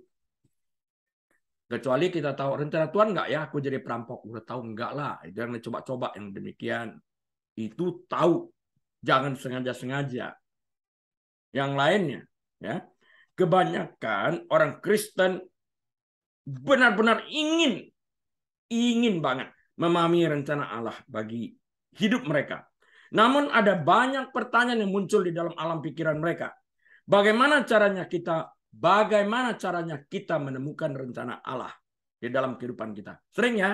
Kecuali kita tahu rencana Tuhan nggak ya? Aku jadi perampok. Udah tahu enggak lah. Jangan coba-coba yang demikian. Itu tahu. Jangan sengaja-sengaja. Yang lainnya, ya kebanyakan orang Kristen benar-benar ingin ingin banget memahami rencana Allah bagi hidup mereka. Namun ada banyak pertanyaan yang muncul di dalam alam pikiran mereka. Bagaimana caranya kita bagaimana caranya kita menemukan rencana Allah di dalam kehidupan kita? Sering ya?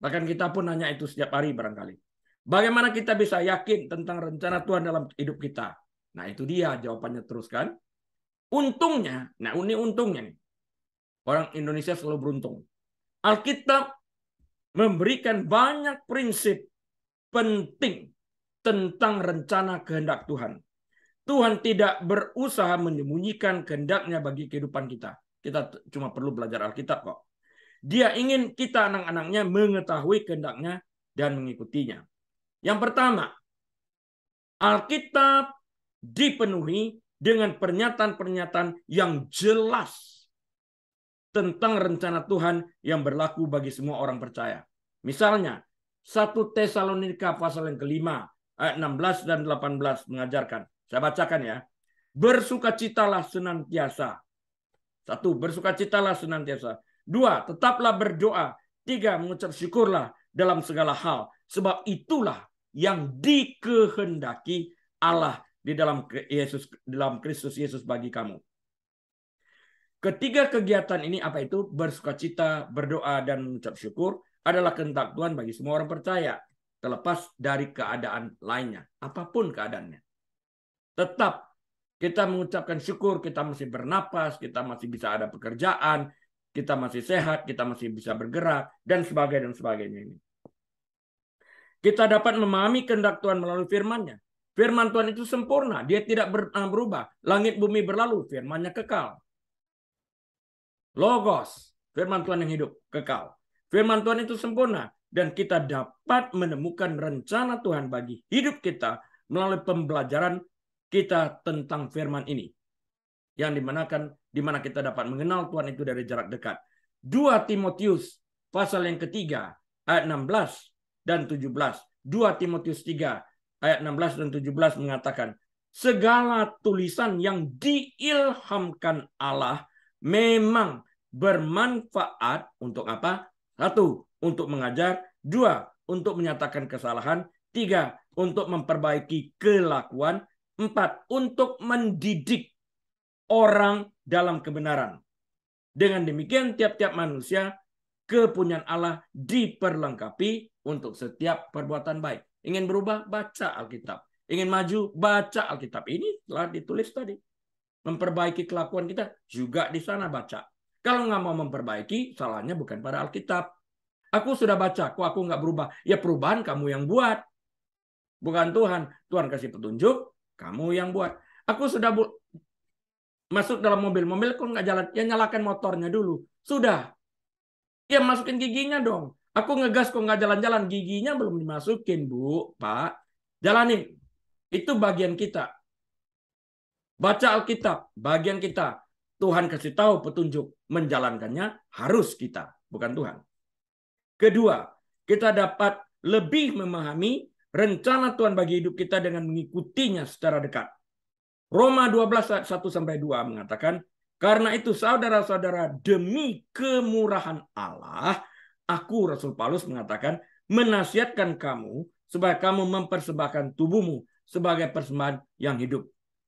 Bahkan kita pun nanya itu setiap hari barangkali. Bagaimana kita bisa yakin tentang rencana Tuhan dalam hidup kita? Nah, itu dia jawabannya terus kan. Untungnya, nah ini untungnya nih. Orang Indonesia selalu beruntung. Alkitab memberikan banyak prinsip penting tentang rencana kehendak Tuhan. Tuhan tidak berusaha menyembunyikan kehendaknya bagi kehidupan kita. Kita cuma perlu belajar Alkitab kok. Dia ingin kita anak-anaknya mengetahui kehendaknya dan mengikutinya. Yang pertama, Alkitab dipenuhi dengan pernyataan-pernyataan yang jelas tentang rencana Tuhan yang berlaku bagi semua orang percaya. Misalnya, 1 Tesalonika pasal yang kelima, ayat 16 dan 18 mengajarkan. Saya bacakan ya. Bersukacitalah senantiasa. Satu, bersukacitalah senantiasa. Dua, tetaplah berdoa. Tiga, mengucap syukurlah dalam segala hal. Sebab itulah yang dikehendaki Allah di dalam Yesus dalam Kristus Yesus bagi kamu. Ketiga kegiatan ini apa itu? Bersukacita, berdoa, dan mengucap syukur adalah kehendak Tuhan bagi semua orang percaya. Terlepas dari keadaan lainnya. Apapun keadaannya. Tetap kita mengucapkan syukur, kita masih bernapas, kita masih bisa ada pekerjaan, kita masih sehat, kita masih bisa bergerak, dan sebagainya, dan sebagainya ini. Kita dapat memahami kehendak Tuhan melalui firman-Nya. Firman Tuhan itu sempurna, dia tidak berubah. Langit bumi berlalu, firman-Nya kekal. Logos, firman Tuhan yang hidup, kekal. Firman Tuhan itu sempurna. Dan kita dapat menemukan rencana Tuhan bagi hidup kita melalui pembelajaran kita tentang firman ini. Yang dimanakan, dimana kita dapat mengenal Tuhan itu dari jarak dekat. 2 Timotius pasal yang ketiga ayat 16 dan 17. 2 Timotius 3 ayat 16 dan 17 mengatakan, segala tulisan yang diilhamkan Allah memang bermanfaat untuk apa? Satu, untuk mengajar. Dua, untuk menyatakan kesalahan. Tiga, untuk memperbaiki kelakuan. Empat, untuk mendidik orang dalam kebenaran. Dengan demikian, tiap-tiap manusia kepunyaan Allah diperlengkapi untuk setiap perbuatan baik. Ingin berubah, baca Alkitab. Ingin maju, baca Alkitab. Ini telah ditulis tadi memperbaiki kelakuan kita juga di sana baca. Kalau nggak mau memperbaiki, salahnya bukan pada Alkitab. Aku sudah baca, kok aku nggak berubah. Ya perubahan kamu yang buat. Bukan Tuhan. Tuhan kasih petunjuk, kamu yang buat. Aku sudah bu masuk dalam mobil. Mobil kok nggak jalan? Ya nyalakan motornya dulu. Sudah. Ya masukin giginya dong. Aku ngegas kok nggak jalan-jalan. Giginya belum dimasukin, Bu, Pak. Jalanin. Itu bagian kita Baca Alkitab, bagian kita. Tuhan kasih tahu petunjuk, menjalankannya harus kita, bukan Tuhan. Kedua, kita dapat lebih memahami rencana Tuhan bagi hidup kita dengan mengikutinya secara dekat. Roma 12 1 sampai 2 mengatakan, "Karena itu saudara-saudara, demi kemurahan Allah, aku Rasul Paulus mengatakan, menasihatkan kamu supaya kamu mempersembahkan tubuhmu sebagai persembahan yang hidup,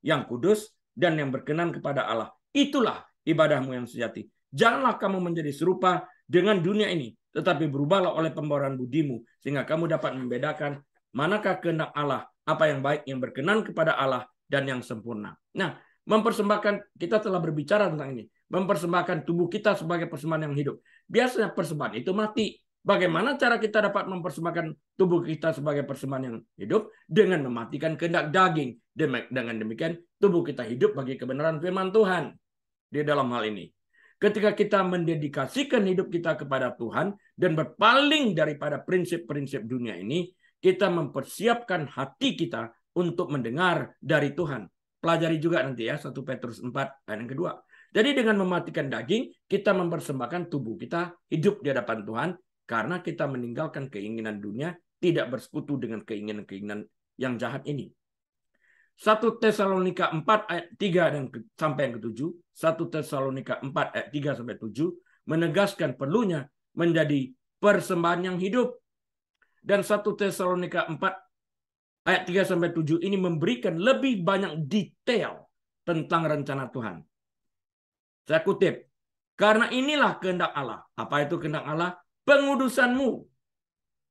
yang kudus, dan yang berkenan kepada Allah. Itulah ibadahmu yang sejati. Janganlah kamu menjadi serupa dengan dunia ini, tetapi berubahlah oleh pembaruan budimu, sehingga kamu dapat membedakan manakah kehendak Allah, apa yang baik, yang berkenan kepada Allah, dan yang sempurna. Nah, mempersembahkan, kita telah berbicara tentang ini, mempersembahkan tubuh kita sebagai persembahan yang hidup. Biasanya persembahan itu mati. Bagaimana cara kita dapat mempersembahkan tubuh kita sebagai persembahan yang hidup? Dengan mematikan kehendak daging. Dengan demikian, tubuh kita hidup bagi kebenaran firman Tuhan di dalam hal ini. Ketika kita mendedikasikan hidup kita kepada Tuhan dan berpaling daripada prinsip-prinsip dunia ini, kita mempersiapkan hati kita untuk mendengar dari Tuhan. Pelajari juga nanti ya 1 Petrus 4 ayat yang kedua. Jadi dengan mematikan daging, kita mempersembahkan tubuh kita hidup di hadapan Tuhan karena kita meninggalkan keinginan dunia, tidak bersekutu dengan keinginan-keinginan yang jahat ini. 1 Tesalonika 4 ayat 3 dan sampai yang ke-7, 1 Tesalonika 4 ayat 3 sampai 7 menegaskan perlunya menjadi persembahan yang hidup. Dan 1 Tesalonika 4 ayat 3 sampai 7 ini memberikan lebih banyak detail tentang rencana Tuhan. Saya kutip, karena inilah kehendak Allah. Apa itu kehendak Allah? Pengudusanmu.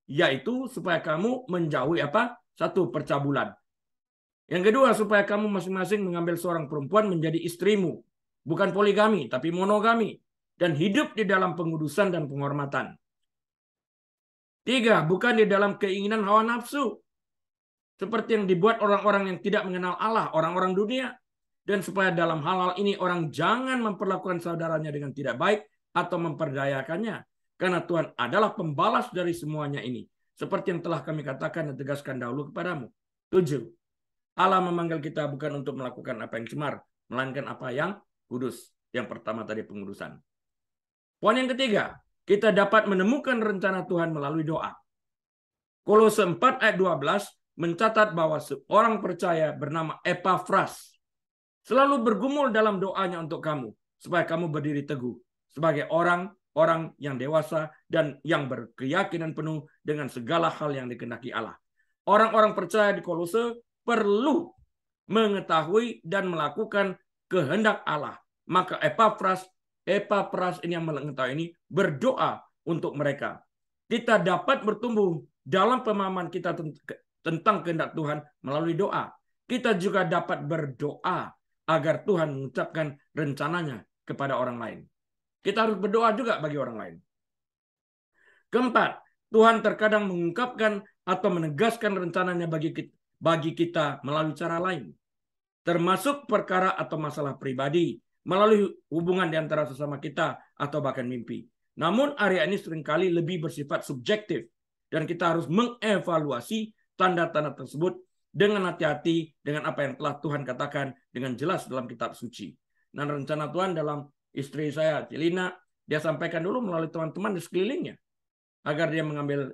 Yaitu supaya kamu menjauhi apa? Satu percabulan yang kedua, supaya kamu masing-masing mengambil seorang perempuan menjadi istrimu. Bukan poligami, tapi monogami. Dan hidup di dalam pengudusan dan penghormatan. Tiga, bukan di dalam keinginan hawa nafsu. Seperti yang dibuat orang-orang yang tidak mengenal Allah, orang-orang dunia. Dan supaya dalam hal-hal ini orang jangan memperlakukan saudaranya dengan tidak baik atau memperdayakannya. Karena Tuhan adalah pembalas dari semuanya ini. Seperti yang telah kami katakan dan tegaskan dahulu kepadamu. Tujuh, Allah memanggil kita bukan untuk melakukan apa yang cemar, melainkan apa yang kudus. Yang pertama tadi pengurusan. Poin yang ketiga, kita dapat menemukan rencana Tuhan melalui doa. Kolose 4 ayat 12 mencatat bahwa seorang percaya bernama Epafras selalu bergumul dalam doanya untuk kamu supaya kamu berdiri teguh sebagai orang-orang yang dewasa dan yang berkeyakinan penuh dengan segala hal yang dikenaki Allah. Orang-orang percaya di Kolose perlu mengetahui dan melakukan kehendak Allah. Maka Epafras, Epaphras ini yang mengetahui ini berdoa untuk mereka. Kita dapat bertumbuh dalam pemahaman kita tentang kehendak Tuhan melalui doa. Kita juga dapat berdoa agar Tuhan mengucapkan rencananya kepada orang lain. Kita harus berdoa juga bagi orang lain. Keempat, Tuhan terkadang mengungkapkan atau menegaskan rencananya bagi kita, bagi kita melalui cara lain. Termasuk perkara atau masalah pribadi, melalui hubungan di antara sesama kita atau bahkan mimpi. Namun area ini seringkali lebih bersifat subjektif dan kita harus mengevaluasi tanda-tanda tersebut dengan hati-hati dengan apa yang telah Tuhan katakan dengan jelas dalam kitab suci. Dan rencana Tuhan dalam istri saya, Celina, dia sampaikan dulu melalui teman-teman di sekelilingnya agar dia mengambil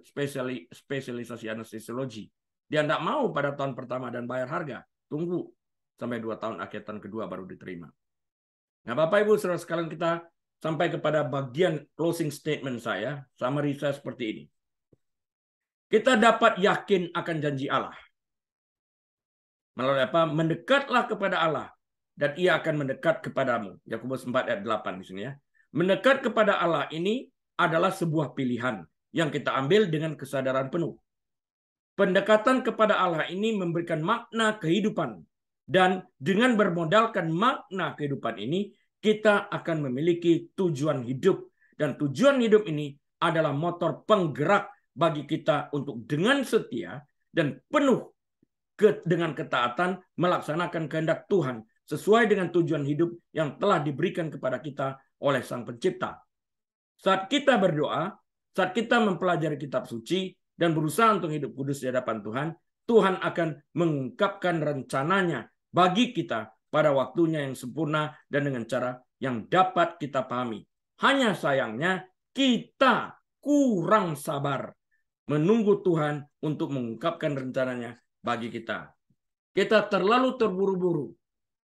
spesialisasi anestesiologi. Dia tidak mau pada tahun pertama dan bayar harga. Tunggu sampai dua tahun akhir tahun kedua baru diterima. Nah, Bapak Ibu saudara sekalian kita sampai kepada bagian closing statement saya, summary saya seperti ini. Kita dapat yakin akan janji Allah. Melalui apa? Mendekatlah kepada Allah dan ia akan mendekat kepadamu. Yakobus 4 ayat 8 di sini ya. Mendekat kepada Allah ini adalah sebuah pilihan yang kita ambil dengan kesadaran penuh. Pendekatan kepada Allah ini memberikan makna kehidupan. Dan dengan bermodalkan makna kehidupan ini, kita akan memiliki tujuan hidup. Dan tujuan hidup ini adalah motor penggerak bagi kita untuk dengan setia dan penuh ke, dengan ketaatan melaksanakan kehendak Tuhan sesuai dengan tujuan hidup yang telah diberikan kepada kita oleh Sang Pencipta. Saat kita berdoa, saat kita mempelajari kitab suci, dan berusaha untuk hidup kudus di hadapan Tuhan, Tuhan akan mengungkapkan rencananya bagi kita pada waktunya yang sempurna dan dengan cara yang dapat kita pahami. Hanya sayangnya kita kurang sabar menunggu Tuhan untuk mengungkapkan rencananya bagi kita. Kita terlalu terburu-buru.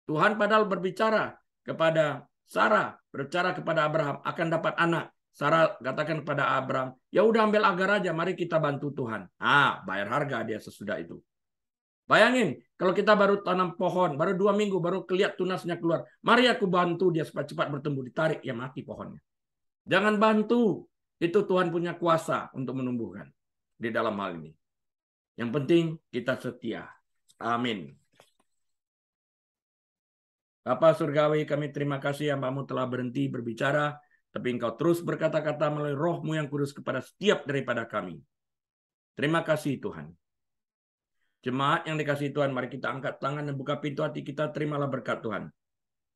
Tuhan padahal berbicara kepada Sarah, berbicara kepada Abraham akan dapat anak. Sarah katakan kepada Abram, ya udah ambil agar aja, mari kita bantu Tuhan. Ah, bayar harga dia sesudah itu. Bayangin, kalau kita baru tanam pohon, baru dua minggu, baru keliat tunasnya keluar. Mari aku bantu dia cepat-cepat bertumbuh, ditarik, ya mati pohonnya. Jangan bantu. Itu Tuhan punya kuasa untuk menumbuhkan di dalam hal ini. Yang penting kita setia. Amin. Bapak Surgawi, kami terima kasih yang kamu telah berhenti berbicara tapi engkau terus berkata-kata melalui rohmu yang kudus kepada setiap daripada kami. Terima kasih Tuhan. Jemaat yang dikasih Tuhan, mari kita angkat tangan dan buka pintu hati kita, terimalah berkat Tuhan.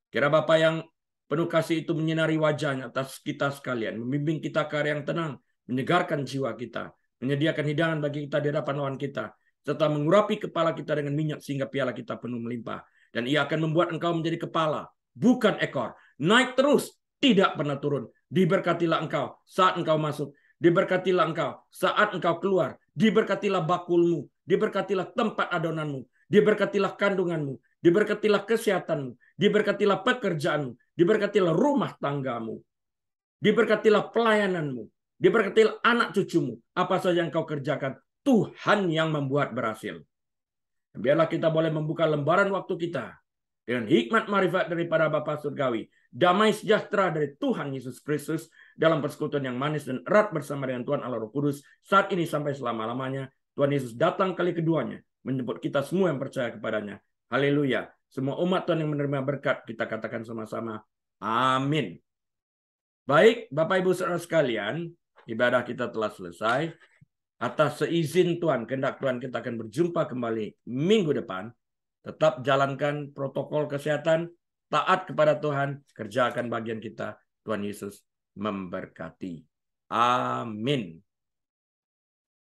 Kira Bapa yang penuh kasih itu menyinari wajahnya atas kita sekalian, membimbing kita ke arah yang tenang, menyegarkan jiwa kita, menyediakan hidangan bagi kita di hadapan lawan kita, serta mengurapi kepala kita dengan minyak sehingga piala kita penuh melimpah. Dan ia akan membuat engkau menjadi kepala, bukan ekor. Naik terus tidak pernah turun. Diberkatilah engkau saat engkau masuk. Diberkatilah engkau saat engkau keluar. Diberkatilah bakulmu. Diberkatilah tempat adonanmu. Diberkatilah kandunganmu. Diberkatilah kesehatanmu. Diberkatilah pekerjaanmu. Diberkatilah rumah tanggamu. Diberkatilah pelayananmu. Diberkatilah anak cucumu. Apa saja yang kau kerjakan. Tuhan yang membuat berhasil. Biarlah kita boleh membuka lembaran waktu kita dengan hikmat marifat daripada bapak Surgawi damai sejahtera dari Tuhan Yesus Kristus dalam persekutuan yang manis dan erat bersama dengan Tuhan Allah Roh Kudus saat ini sampai selama-lamanya. Tuhan Yesus datang kali keduanya menjemput kita semua yang percaya kepadanya. Haleluya. Semua umat Tuhan yang menerima berkat kita katakan sama-sama. Amin. Baik, Bapak Ibu Saudara sekalian, ibadah kita telah selesai. Atas seizin Tuhan, kehendak Tuhan kita akan berjumpa kembali minggu depan. Tetap jalankan protokol kesehatan, taat kepada Tuhan, kerjakan bagian kita. Tuhan Yesus memberkati. Amin.